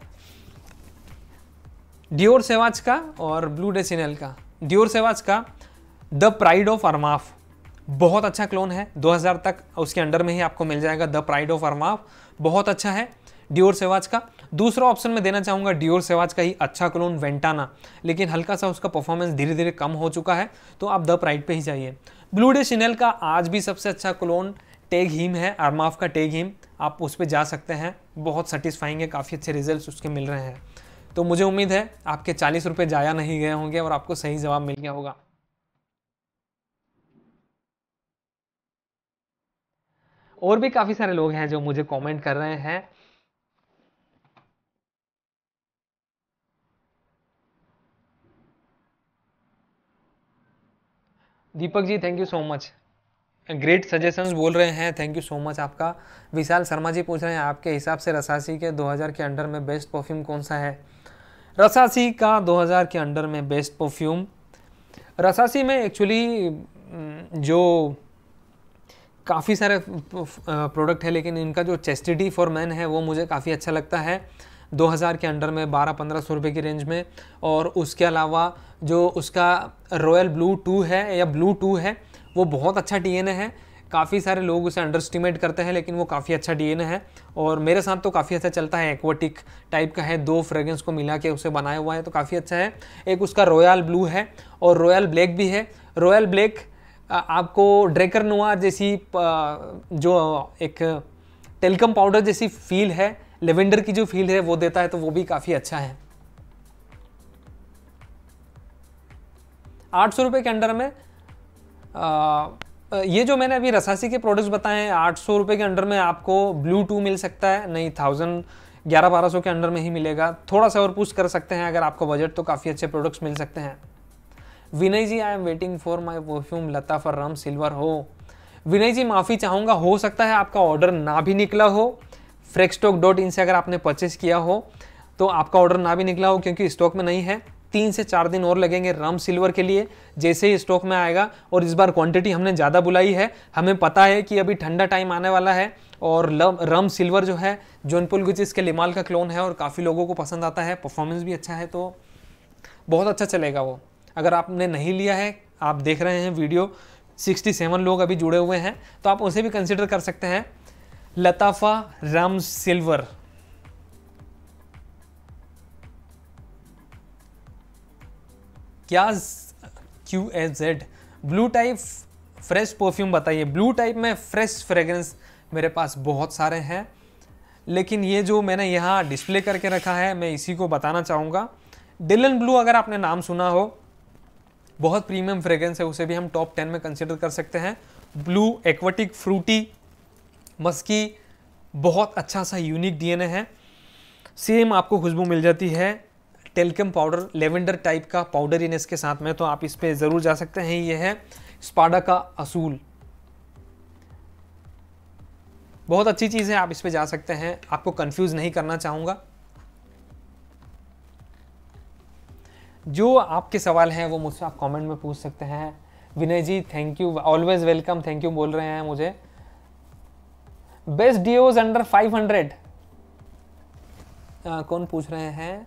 डियोर सेवाज का और ब्लू डे सिनेल का डियोर सेवाज का द प्राइड ऑफ अरमाफ बहुत अच्छा क्लोन है 2000 तक उसके अंडर में ही आपको मिल जाएगा द प्राइड ऑफ अरमाफ बहुत अच्छा है डियोर सेवाज का दूसरा ऑप्शन में देना चाहूँगा डियोर सेवाज का ही अच्छा क्लोन वेंटाना लेकिन हल्का सा उसका परफॉर्मेंस धीरे धीरे कम हो चुका है तो आप द प्राइड पे ही जाइए ब्लू डे शिनेल का आज भी सबसे अच्छा क्लोन टेग हीम है आरमाफ का टेग हीम आप उस पर जा सकते हैं बहुत सेटिस्फाइंग है काफ़ी अच्छे रिजल्ट उसके मिल रहे हैं तो मुझे उम्मीद है आपके चालीस रुपये जाया नहीं गए होंगे और आपको सही जवाब मिल गया होगा और भी काफ़ी सारे लोग हैं जो मुझे कमेंट कर रहे हैं Deepak ji thank you so much great suggestions बोल रहे हैं थैंक यू सो मच आपका विशाल शर्मा जी पूछ रहे हैं आपके हिसाब से रसासी के 2000 के अंडर में बेस्ट परफ्यूम कौन सा है रसासी का 2000 के अंडर में बेस्ट परफ्यूम रसासी में एक्चुअली mm, जो काफ़ी सारे प्रोडक्ट है लेकिन इनका जो चेस्टिटी फॉर मैन है वो मुझे काफ़ी अच्छा लगता है 2000 के अंडर में 12 पंद्रह सौ रुपये की रेंज में और उसके अलावा जो उसका रॉयल ब्लू टू है या ब्लू टू है वो बहुत अच्छा टी है काफ़ी सारे लोग उसे अंडर एस्टिमेट करते हैं लेकिन वो काफ़ी अच्छा डी है और मेरे साथ तो काफ़ी अच्छा चलता है एक्वाटिक टाइप का है दो फ्रेगरेंस को मिला के उसे बनाया हुआ है तो काफ़ी अच्छा है एक उसका रॉयल ब्लू है और रॉयल ब्लैक भी है रॉयल ब्लैक आपको ड्रेकर नुआ जैसी जो एक टेलकम पाउडर जैसी फील है लेवेंडर की जो फील है वो देता है तो वो भी काफ़ी अच्छा है आठ सौ रुपये के अंडर में आ, ये जो मैंने अभी रसासी के प्रोडक्ट्स बताए हैं आठ सौ रुपये के अंडर में आपको ब्लू टू मिल सकता है नहीं थाउजेंड ग्यारह बारह सौ के अंडर में ही मिलेगा थोड़ा सा और पुश कर सकते हैं अगर आपको बजट तो काफ़ी अच्छे प्रोडक्ट्स मिल सकते हैं Vinay ji I am waiting for my perfume Lattafa Ramz silver हो विनय जी माफ़ी चाहूँगा हो सकता है आपका ऑर्डर ना भी निकला हो स्टॉक डॉट इन से अगर आपने परचेस किया हो तो आपका ऑर्डर ना भी निकला हो क्योंकि स्टॉक में नहीं है तीन से चार दिन और लगेंगे राम सिल्वर के लिए जैसे ही स्टॉक में आएगा और इस बार क्वांटिटी हमने ज़्यादा बुलाई है हमें पता है कि अभी ठंडा टाइम आने वाला है और रम सिल्वर जो है जौनपुल गुजिस इसके लिमाल का क्लोन है और काफ़ी लोगों को पसंद आता है परफॉर्मेंस भी अच्छा है तो बहुत अच्छा चलेगा वो अगर आपने नहीं लिया है आप देख रहे हैं वीडियो 67 लोग अभी जुड़े हुए हैं तो आप उसे भी कंसिडर कर सकते हैं लताफा राम सिल्वर क्या Q S Z blue type fresh perfume बताइए ब्लू टाइप में फ्रेश फ्रेगरेंस मेरे पास बहुत सारे हैं लेकिन ये जो मैंने यहाँ डिस्प्ले करके रखा है मैं इसी को बताना चाहूँगा डिलन ब्लू अगर आपने नाम सुना हो बहुत प्रीमियम फ्रेगरेंस है उसे भी हम टॉप टेन में कंसिडर कर सकते हैं ब्लू एक्वेटिक फ्रूटी मस्की बहुत अच्छा सा यूनिक डीएनए है सेम आपको खुशबू मिल जाती है टेलकम पाउडर लेवेंडर टाइप का पाउडर इन इसके साथ में तो आप इस पर ज़रूर जा सकते हैं ये है स्पाडा का असूल बहुत अच्छी चीज़ है आप इस पर जा सकते हैं आपको कंफ्यूज नहीं करना चाहूँगा जो आपके सवाल हैं वो मुझसे आप कमेंट में पूछ सकते हैं Vinay ji thank you always welcome thank you बोल रहे हैं मुझे बेस्ट डीओज अंडर 500 हंड्रेड कौन पूछ रहे हैं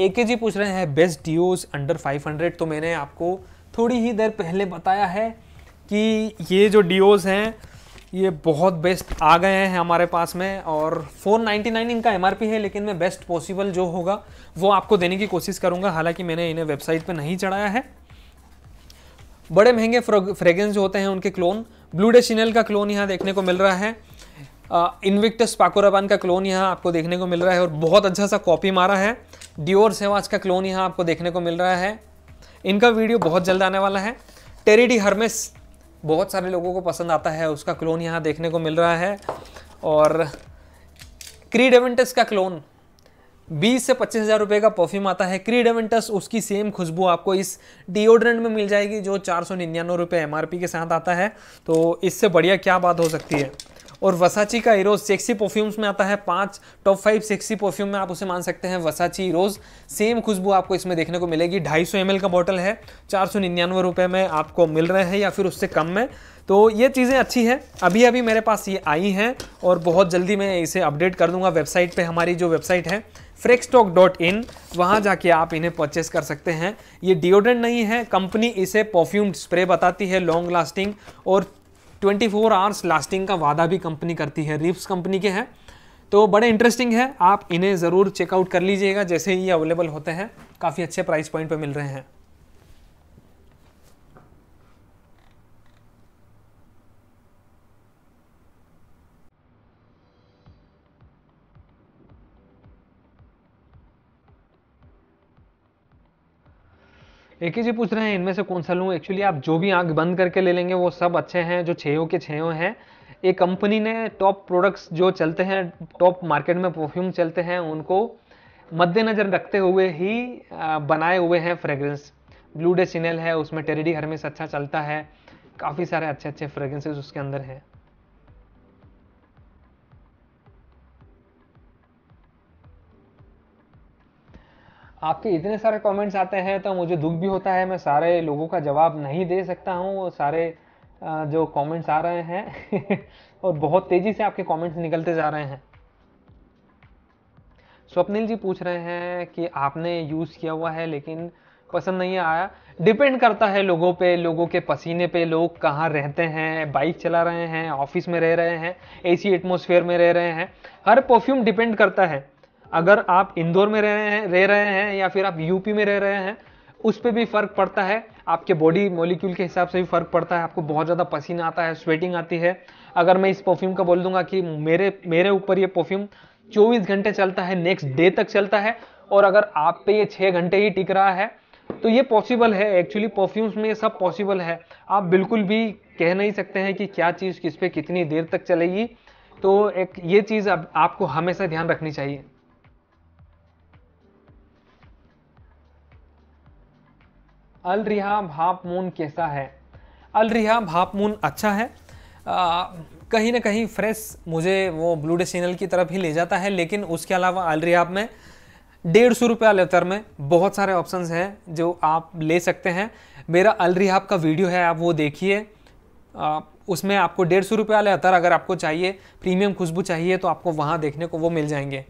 एके जी पूछ रहे हैं बेस्ट डीओज अंडर 500 तो मैंने आपको थोड़ी ही देर पहले बताया है कि ये जो डीओज हैं ये बहुत बेस्ट आ गए हैं हमारे पास में और 499 इनका एमआरपी है लेकिन मैं बेस्ट पॉसिबल जो होगा वो आपको देने की कोशिश करूँगा हालांकि मैंने इन्हें वेबसाइट पर नहीं चढ़ाया है बड़े महंगे फ्रेगरेंस जो होते हैं उनके क्लोन ब्लू डेसिनल का क्लोन यहाँ देखने को मिल रहा है इनविक्टस पाकोराबान का क्लोन यहाँ आपको देखने को मिल रहा है और बहुत अच्छा सा कॉपी मारा है डियोर सेवाज का क्लोन यहाँ आपको देखने को मिल रहा है इनका वीडियो बहुत जल्द आने वाला है टेरिडी हर्मेस बहुत सारे लोगों को पसंद आता है उसका क्लोन यहाँ देखने को मिल रहा है और क्रीडेवेंटस का क्लोन बीस से पच्चीस हज़ार रुपये का परफ्यूम आता है क्रीडेवेंटस उसकी सेम खुशबू आपको इस डिओड्रेंट में मिल जाएगी जो चार सौ निन्यानवे रुपये एम के साथ आता है तो इससे बढ़िया क्या बात हो सकती है और वसाची का हीरोज सेक्सी परफ्यूम्स में आता है पांच टॉप फाइव सेक्सी परफ्यूम में आप उसे मान सकते हैं वसाची हीरोज सेम खुशबू आपको इसमें देखने को मिलेगी ढाई सौ का बॉटल है चार सौ निन्यानवे रुपये में आपको मिल रहे हैं या फिर उससे कम में तो ये चीज़ें अच्छी हैं अभी अभी मेरे पास ये आई हैं और बहुत जल्दी मैं इसे अपडेट कर दूंगा वेबसाइट पे हमारी जो वेबसाइट है फ्रेकस्टॉक डॉट इन वहाँ जाके आप इन्हें परचेस कर सकते हैं ये डिओड्रेंट नहीं है कंपनी इसे परफ्यूम स्प्रे बताती है लॉन्ग लास्टिंग और ट्वेंटी फोर आवर्स लास्टिंग का वादा भी कंपनी करती है रिप्स कंपनी के हैं तो बड़े इंटरेस्टिंग है आप इन्हें ज़रूर चेकआउट कर लीजिएगा जैसे ही ये अवेलेबल होते हैं काफ़ी अच्छे प्राइस पॉइंट पर मिल रहे हैं एक ही जी पूछ रहे हैं इनमें से कौन सा लूँ एक्चुअली आप जो भी आँख बंद करके ले लेंगे वो सब अच्छे हैं जो छो के छयों हैं एक कंपनी ने टॉप प्रोडक्ट्स जो चलते हैं टॉप मार्केट में परफ्यूम चलते हैं उनको मद्देनज़र रखते हुए ही बनाए हुए हैं फ्रेगरेंस ब्लू डे सिनेल है उसमें टेरिडी हरमेस अच्छा चलता है काफ़ी सारे अच्छे अच्छे फ्रेग्रेंसेज उसके अंदर हैं आपके इतने सारे कमेंट्स आते हैं तो मुझे दुख भी होता है मैं सारे लोगों का जवाब नहीं दे सकता हूँ सारे जो कमेंट्स आ रहे हैं और बहुत तेज़ी से आपके कमेंट्स निकलते जा रहे हैं स्वप्निल जी पूछ रहे हैं कि आपने यूज़ किया हुआ है लेकिन पसंद नहीं आया डिपेंड करता है लोगों पे लोगों के पसीने पे लोग कहाँ रहते हैं बाइक चला रहे हैं ऑफिस में रह रहे हैं एसी एटमोसफेयर में रह रहे हैं हर परफ्यूम डिपेंड करता है अगर आप इंदौर में रह रहे हैं रह रहे हैं या फिर आप यूपी में रह रहे हैं उस पर भी फ़र्क पड़ता है आपके बॉडी मोलिक्यूल के हिसाब से भी फ़र्क पड़ता है आपको बहुत ज़्यादा पसीना आता है स्वेटिंग आती है अगर मैं इस परफ्यूम का बोल दूंगा कि मेरे मेरे ऊपर ये परफ्यूम 24 घंटे चलता है नेक्स्ट डे तक चलता है और अगर आप पे ये छः घंटे ही टिक रहा है तो ये पॉसिबल है एक्चुअली परफ्यूम्स में ये सब पॉसिबल है आप बिल्कुल भी कह नहीं सकते हैं कि क्या चीज़ किस पर कितनी देर तक चलेगी तो एक ये चीज़ आप, आपको हमेशा ध्यान रखनी चाहिए अल रिहा भाप मून कैसा है अल रिहा भाप मून अच्छा है कहीं ना कहीं फ्रेश मुझे वो ब्लू डे सिग्नल की तरफ ही ले जाता है लेकिन उसके अलावा अल रिहाब में डेढ़ सौ रुपया लेतर में बहुत सारे ऑप्शंस हैं जो आप ले सकते हैं मेरा अल रिहाब का वीडियो है आप वो देखिए उसमें आपको डेढ़ सौ रुपया लेतर अगर आपको चाहिए प्रीमियम खुशबू चाहिए तो आपको वहाँ देखने को वो मिल जाएंगे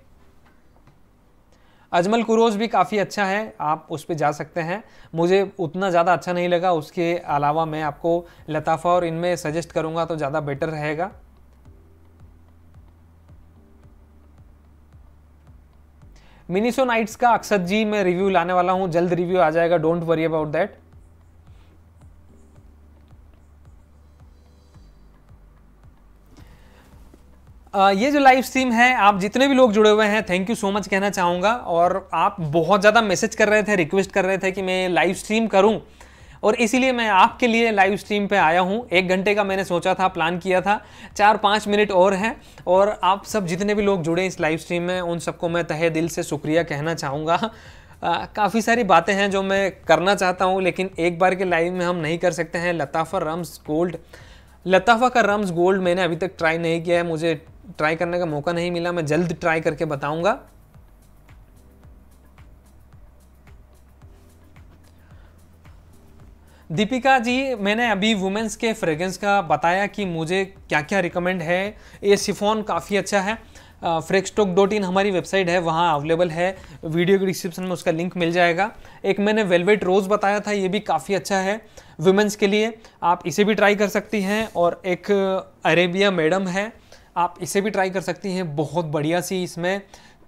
अजमल कुरोज भी काफ़ी अच्छा है आप उस पर जा सकते हैं मुझे उतना ज़्यादा अच्छा नहीं लगा उसके अलावा मैं आपको लताफ़ा और इनमें सजेस्ट करूँगा तो ज़्यादा बेटर रहेगा मिनीसो नाइट्स का अक्सर जी मैं रिव्यू लाने वाला हूँ जल्द रिव्यू आ जाएगा डोंट वरी अबाउट दैट ये जो लाइव स्ट्रीम है आप जितने भी लोग जुड़े हुए हैं थैंक यू सो मच कहना चाहूँगा और आप बहुत ज़्यादा मैसेज कर रहे थे रिक्वेस्ट कर रहे थे कि मैं लाइव स्ट्रीम करूँ और इसीलिए मैं आपके लिए लाइव स्ट्रीम पे आया हूँ एक घंटे का मैंने सोचा था प्लान किया था चार पाँच मिनट और हैं और आप सब जितने भी लोग जुड़े इस लाइव स्ट्रीम में उन सबको मैं तहे दिल से शुक्रिया कहना चाहूँगा काफ़ी सारी बातें हैं जो मैं करना चाहता हूँ लेकिन एक बार के लाइव में हम नहीं कर सकते हैं लताफ़ा रम्स गोल्ड लताफ़ा का रम्स गोल्ड मैंने अभी तक ट्राई नहीं किया है मुझे ट्राई करने का मौका नहीं मिला मैं जल्द ट्राई करके बताऊंगा दीपिका जी मैंने अभी वुमेंस के फ्रेगरेंस का बताया कि मुझे क्या क्या रिकमेंड है ये सिफोन काफ़ी अच्छा है फ्रेक्सटॉक डॉट इन हमारी वेबसाइट है वहाँ अवेलेबल है वीडियो के डिस्क्रिप्शन में उसका लिंक मिल जाएगा एक मैंने वेलवेट रोज़ बताया था ये भी काफ़ी अच्छा है वुमेंस के लिए आप इसे भी ट्राई कर सकती हैं और एक अरेबिया मैडम है आप इसे भी ट्राई कर सकती हैं बहुत बढ़िया सी इसमें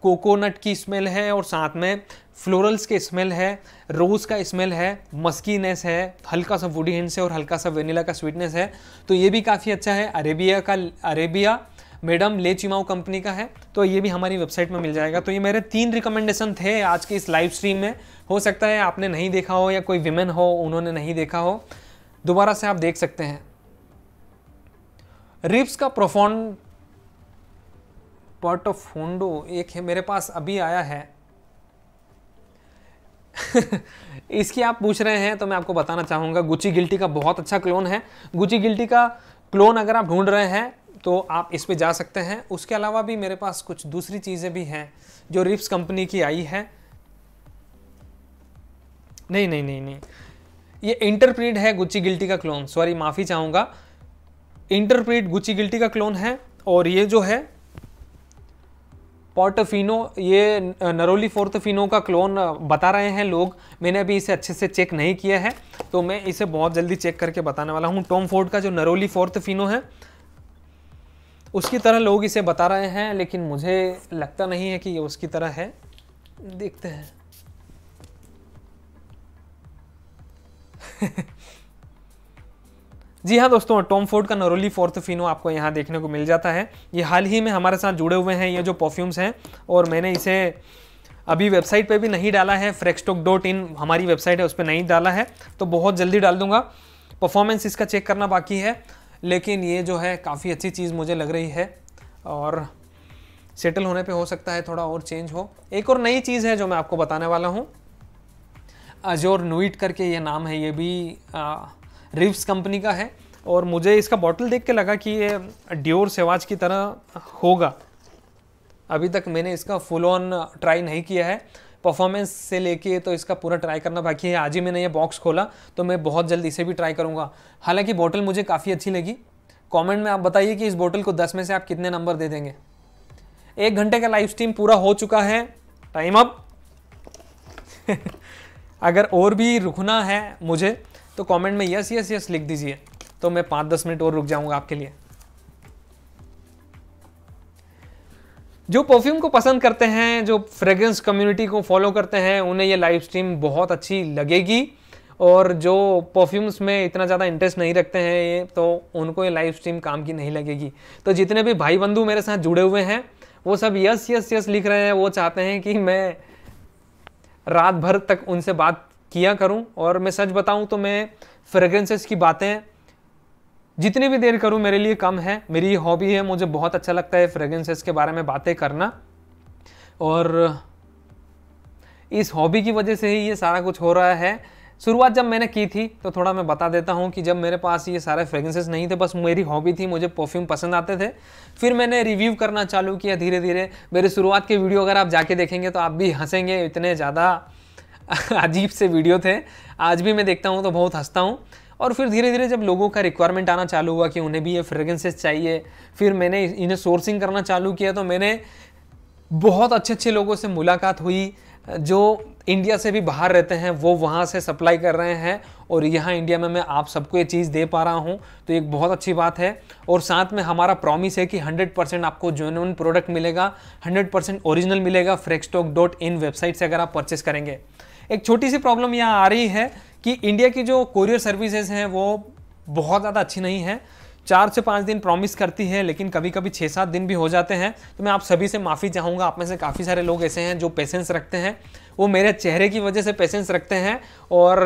कोकोनट की स्मेल है और साथ में फ्लोरल्स के स्मेल है रोज़ का स्मेल है मस्कीनेस है हल्का सा वुडी हिंस है और हल्का सा वेनिला का स्वीटनेस है तो ये भी काफ़ी अच्छा है अरेबिया का अरेबिया मैडम ले चिमाओ कंपनी का है तो ये भी हमारी वेबसाइट में मिल जाएगा तो ये मेरे तीन रिकमेंडेशन थे आज के इस लाइव स्ट्रीम में हो सकता है आपने नहीं देखा हो या कोई विमेन हो उन्होंने नहीं देखा हो दोबारा से आप देख सकते हैं रिप्स का प्रोफॉन्ड पॉट ऑफ एक है मेरे पास अभी आया है इसकी आप पूछ रहे हैं तो मैं आपको बताना चाहूँगा गुची गिल्टी का बहुत अच्छा क्लोन है गुची गिल्टी का क्लोन अगर आप ढूंढ रहे हैं तो आप इस पे जा सकते हैं उसके अलावा भी मेरे पास कुछ दूसरी चीज़ें भी हैं जो रिप्स कंपनी की आई है नहीं नहीं नहीं नहीं ये इंटरप्रीड है गुच्ची गिल्टी का क्लोन सॉरी माफ़ी चाहूँगा इंटरप्रीड गुच्ची गिल्टी का क्लोन है और ये जो है पोर्टोफिनो ये नरोली फोर्थफिनो का क्लोन बता रहे हैं लोग मैंने अभी इसे अच्छे से चेक नहीं किया है तो मैं इसे बहुत जल्दी चेक करके बताने वाला हूँ टॉम फोर्ड का जो नरोली फोर्थफिनो है उसकी तरह लोग इसे बता रहे हैं लेकिन मुझे लगता नहीं है कि ये उसकी तरह है देखते हैं जी हाँ दोस्तों टॉम फोर्ड का नरोली फोर्थ फिनो आपको यहाँ देखने को मिल जाता है ये हाल ही में हमारे साथ जुड़े हुए हैं ये जो परफ्यूम्स हैं और मैंने इसे अभी वेबसाइट पे भी नहीं डाला है फ्रेक्सटॉक डॉट इन हमारी वेबसाइट है उस पर नहीं डाला है तो बहुत जल्दी डाल दूंगा परफॉर्मेंस इसका चेक करना बाकी है लेकिन ये जो है काफ़ी अच्छी चीज़ मुझे लग रही है और सेटल होने पर हो सकता है थोड़ा और चेंज हो एक और नई चीज़ है जो मैं आपको बताने वाला हूँ अजोर नुइट करके ये नाम है ये भी आ, रिव्स कंपनी का है और मुझे इसका बॉटल देख के लगा कि ये ड्योर सेवाज की तरह होगा अभी तक मैंने इसका फुल ऑन ट्राई नहीं किया है परफॉर्मेंस से लेके तो इसका पूरा ट्राई करना बाकी है आज ही मैंने ये बॉक्स खोला तो मैं बहुत जल्द इसे भी ट्राई करूँगा हालांकि बॉटल मुझे काफ़ी अच्छी लगी कमेंट में आप बताइए कि इस बोतल को 10 में से आप कितने नंबर दे देंगे एक घंटे का लाइव स्ट्रीम पूरा हो चुका है टाइम अप अगर और भी रुकना है मुझे तो कमेंट में यस यस यस लिख दीजिए तो मैं पाँच दस मिनट और रुक जाऊंगा आपके लिए जो परफ्यूम को पसंद करते हैं जो फ्रेग्रेंस कम्युनिटी को फॉलो करते हैं उन्हें ये लाइव स्ट्रीम बहुत अच्छी लगेगी और जो परफ्यूम्स में इतना ज़्यादा इंटरेस्ट नहीं रखते हैं ये तो उनको ये लाइव स्ट्रीम काम की नहीं लगेगी तो जितने भी भाई बंधु मेरे साथ जुड़े हुए हैं वो सब यस यस यस लिख रहे हैं वो चाहते हैं कि मैं रात भर तक उनसे बात किया करूं और मैं सच बताऊं तो मैं फ्रेग्रेंसेस की बातें जितनी भी देर करूं मेरे लिए कम है मेरी हॉबी है मुझे बहुत अच्छा लगता है फ्रेग्रेंसेस के बारे में बातें करना और इस हॉबी की वजह से ही ये सारा कुछ हो रहा है शुरुआत जब मैंने की थी तो थोड़ा मैं बता देता हूँ कि जब मेरे पास ये सारे फ्रेग्रेंसेस नहीं थे बस मेरी हॉबी थी मुझे परफ्यूम पसंद आते थे फिर मैंने रिव्यू करना चालू किया धीरे धीरे मेरे शुरुआत के वीडियो अगर आप जाके देखेंगे तो आप भी हंसेंगे इतने ज़्यादा अजीब से वीडियो थे आज भी मैं देखता हूँ तो बहुत हंसता हूँ और फिर धीरे धीरे जब लोगों का रिक्वायरमेंट आना चालू हुआ कि उन्हें भी ये फ्रेगरेंसेस चाहिए फिर मैंने इन्हें सोर्सिंग करना चालू किया तो मैंने बहुत अच्छे अच्छे लोगों से मुलाकात हुई जो इंडिया से भी बाहर रहते हैं वो वहाँ से सप्लाई कर रहे हैं और यहाँ इंडिया में मैं आप सबको ये चीज़ दे पा रहा हूँ तो एक बहुत अच्छी बात है और साथ में हमारा प्रॉमिस है कि 100 परसेंट आपको जेन्यून प्रोडक्ट मिलेगा 100 परसेंट ओरिजिनल मिलेगा फ्रेक्स डॉट इन वेबसाइट से अगर आप परचेस करेंगे एक छोटी सी प्रॉब्लम यहाँ आ रही है कि इंडिया की जो कोरियर सर्विसेज हैं वो बहुत ज़्यादा अच्छी नहीं है चार से पाँच दिन प्रॉमिस करती है लेकिन कभी कभी छः सात दिन भी हो जाते हैं तो मैं आप सभी से माफ़ी चाहूँगा आप में से काफ़ी सारे लोग ऐसे हैं जो पेशेंस रखते हैं वो मेरे चेहरे की वजह से पेशेंस रखते हैं और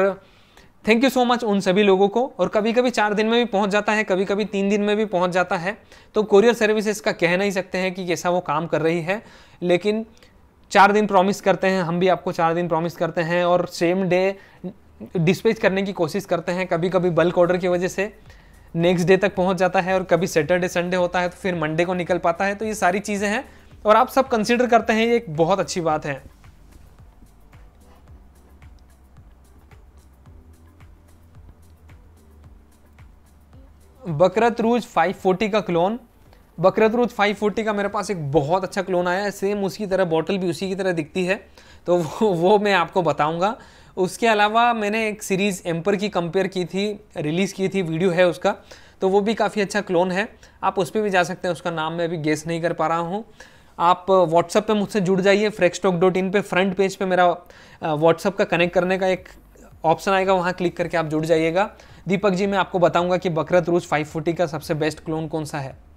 थैंक यू सो मच उन सभी लोगों को और कभी कभी चार दिन में भी पहुंच जाता है कभी कभी तीन दिन में भी पहुंच जाता है तो कोरियर सर्विसेज का कह नहीं सकते हैं कि कैसा वो काम कर रही है लेकिन चार दिन प्रॉमिस करते हैं हम भी आपको चार दिन प्रॉमिस करते हैं और सेम डे डिस्पेच करने की कोशिश करते हैं कभी कभी बल्क ऑर्डर की वजह से नेक्स्ट डे तक पहुंच जाता है और कभी सैटरडे संडे होता है तो फिर मंडे को निकल पाता है तो ये सारी चीज़ें हैं और आप सब कंसिडर करते हैं ये एक बहुत अच्छी बात है बकरत रूज 540 का क्लोन फाइव 540 का मेरे पास एक बहुत अच्छा क्लोन आया है सेम उसकी तरह बॉटल भी उसी की तरह दिखती है तो वो, वो मैं आपको बताऊंगा उसके अलावा मैंने एक सीरीज़ एम्पर की कंपेयर की थी रिलीज़ की थी वीडियो है उसका तो वो भी काफ़ी अच्छा क्लोन है आप उस पर भी जा सकते हैं उसका नाम मैं अभी गेस नहीं कर पा रहा हूँ आप व्हाट्सअप uh, पे मुझसे जुड़ जाइए फ्रेक्सटॉक डॉट इन पर फ्रंट पेज पे मेरा व्हाट्सअप uh, का कनेक्ट करने का एक ऑप्शन आएगा वहाँ क्लिक करके आप जुड़ जाइएगा दीपक जी मैं आपको बताऊंगा कि बकरत रूज 540 का सबसे बेस्ट क्लोन कौन सा है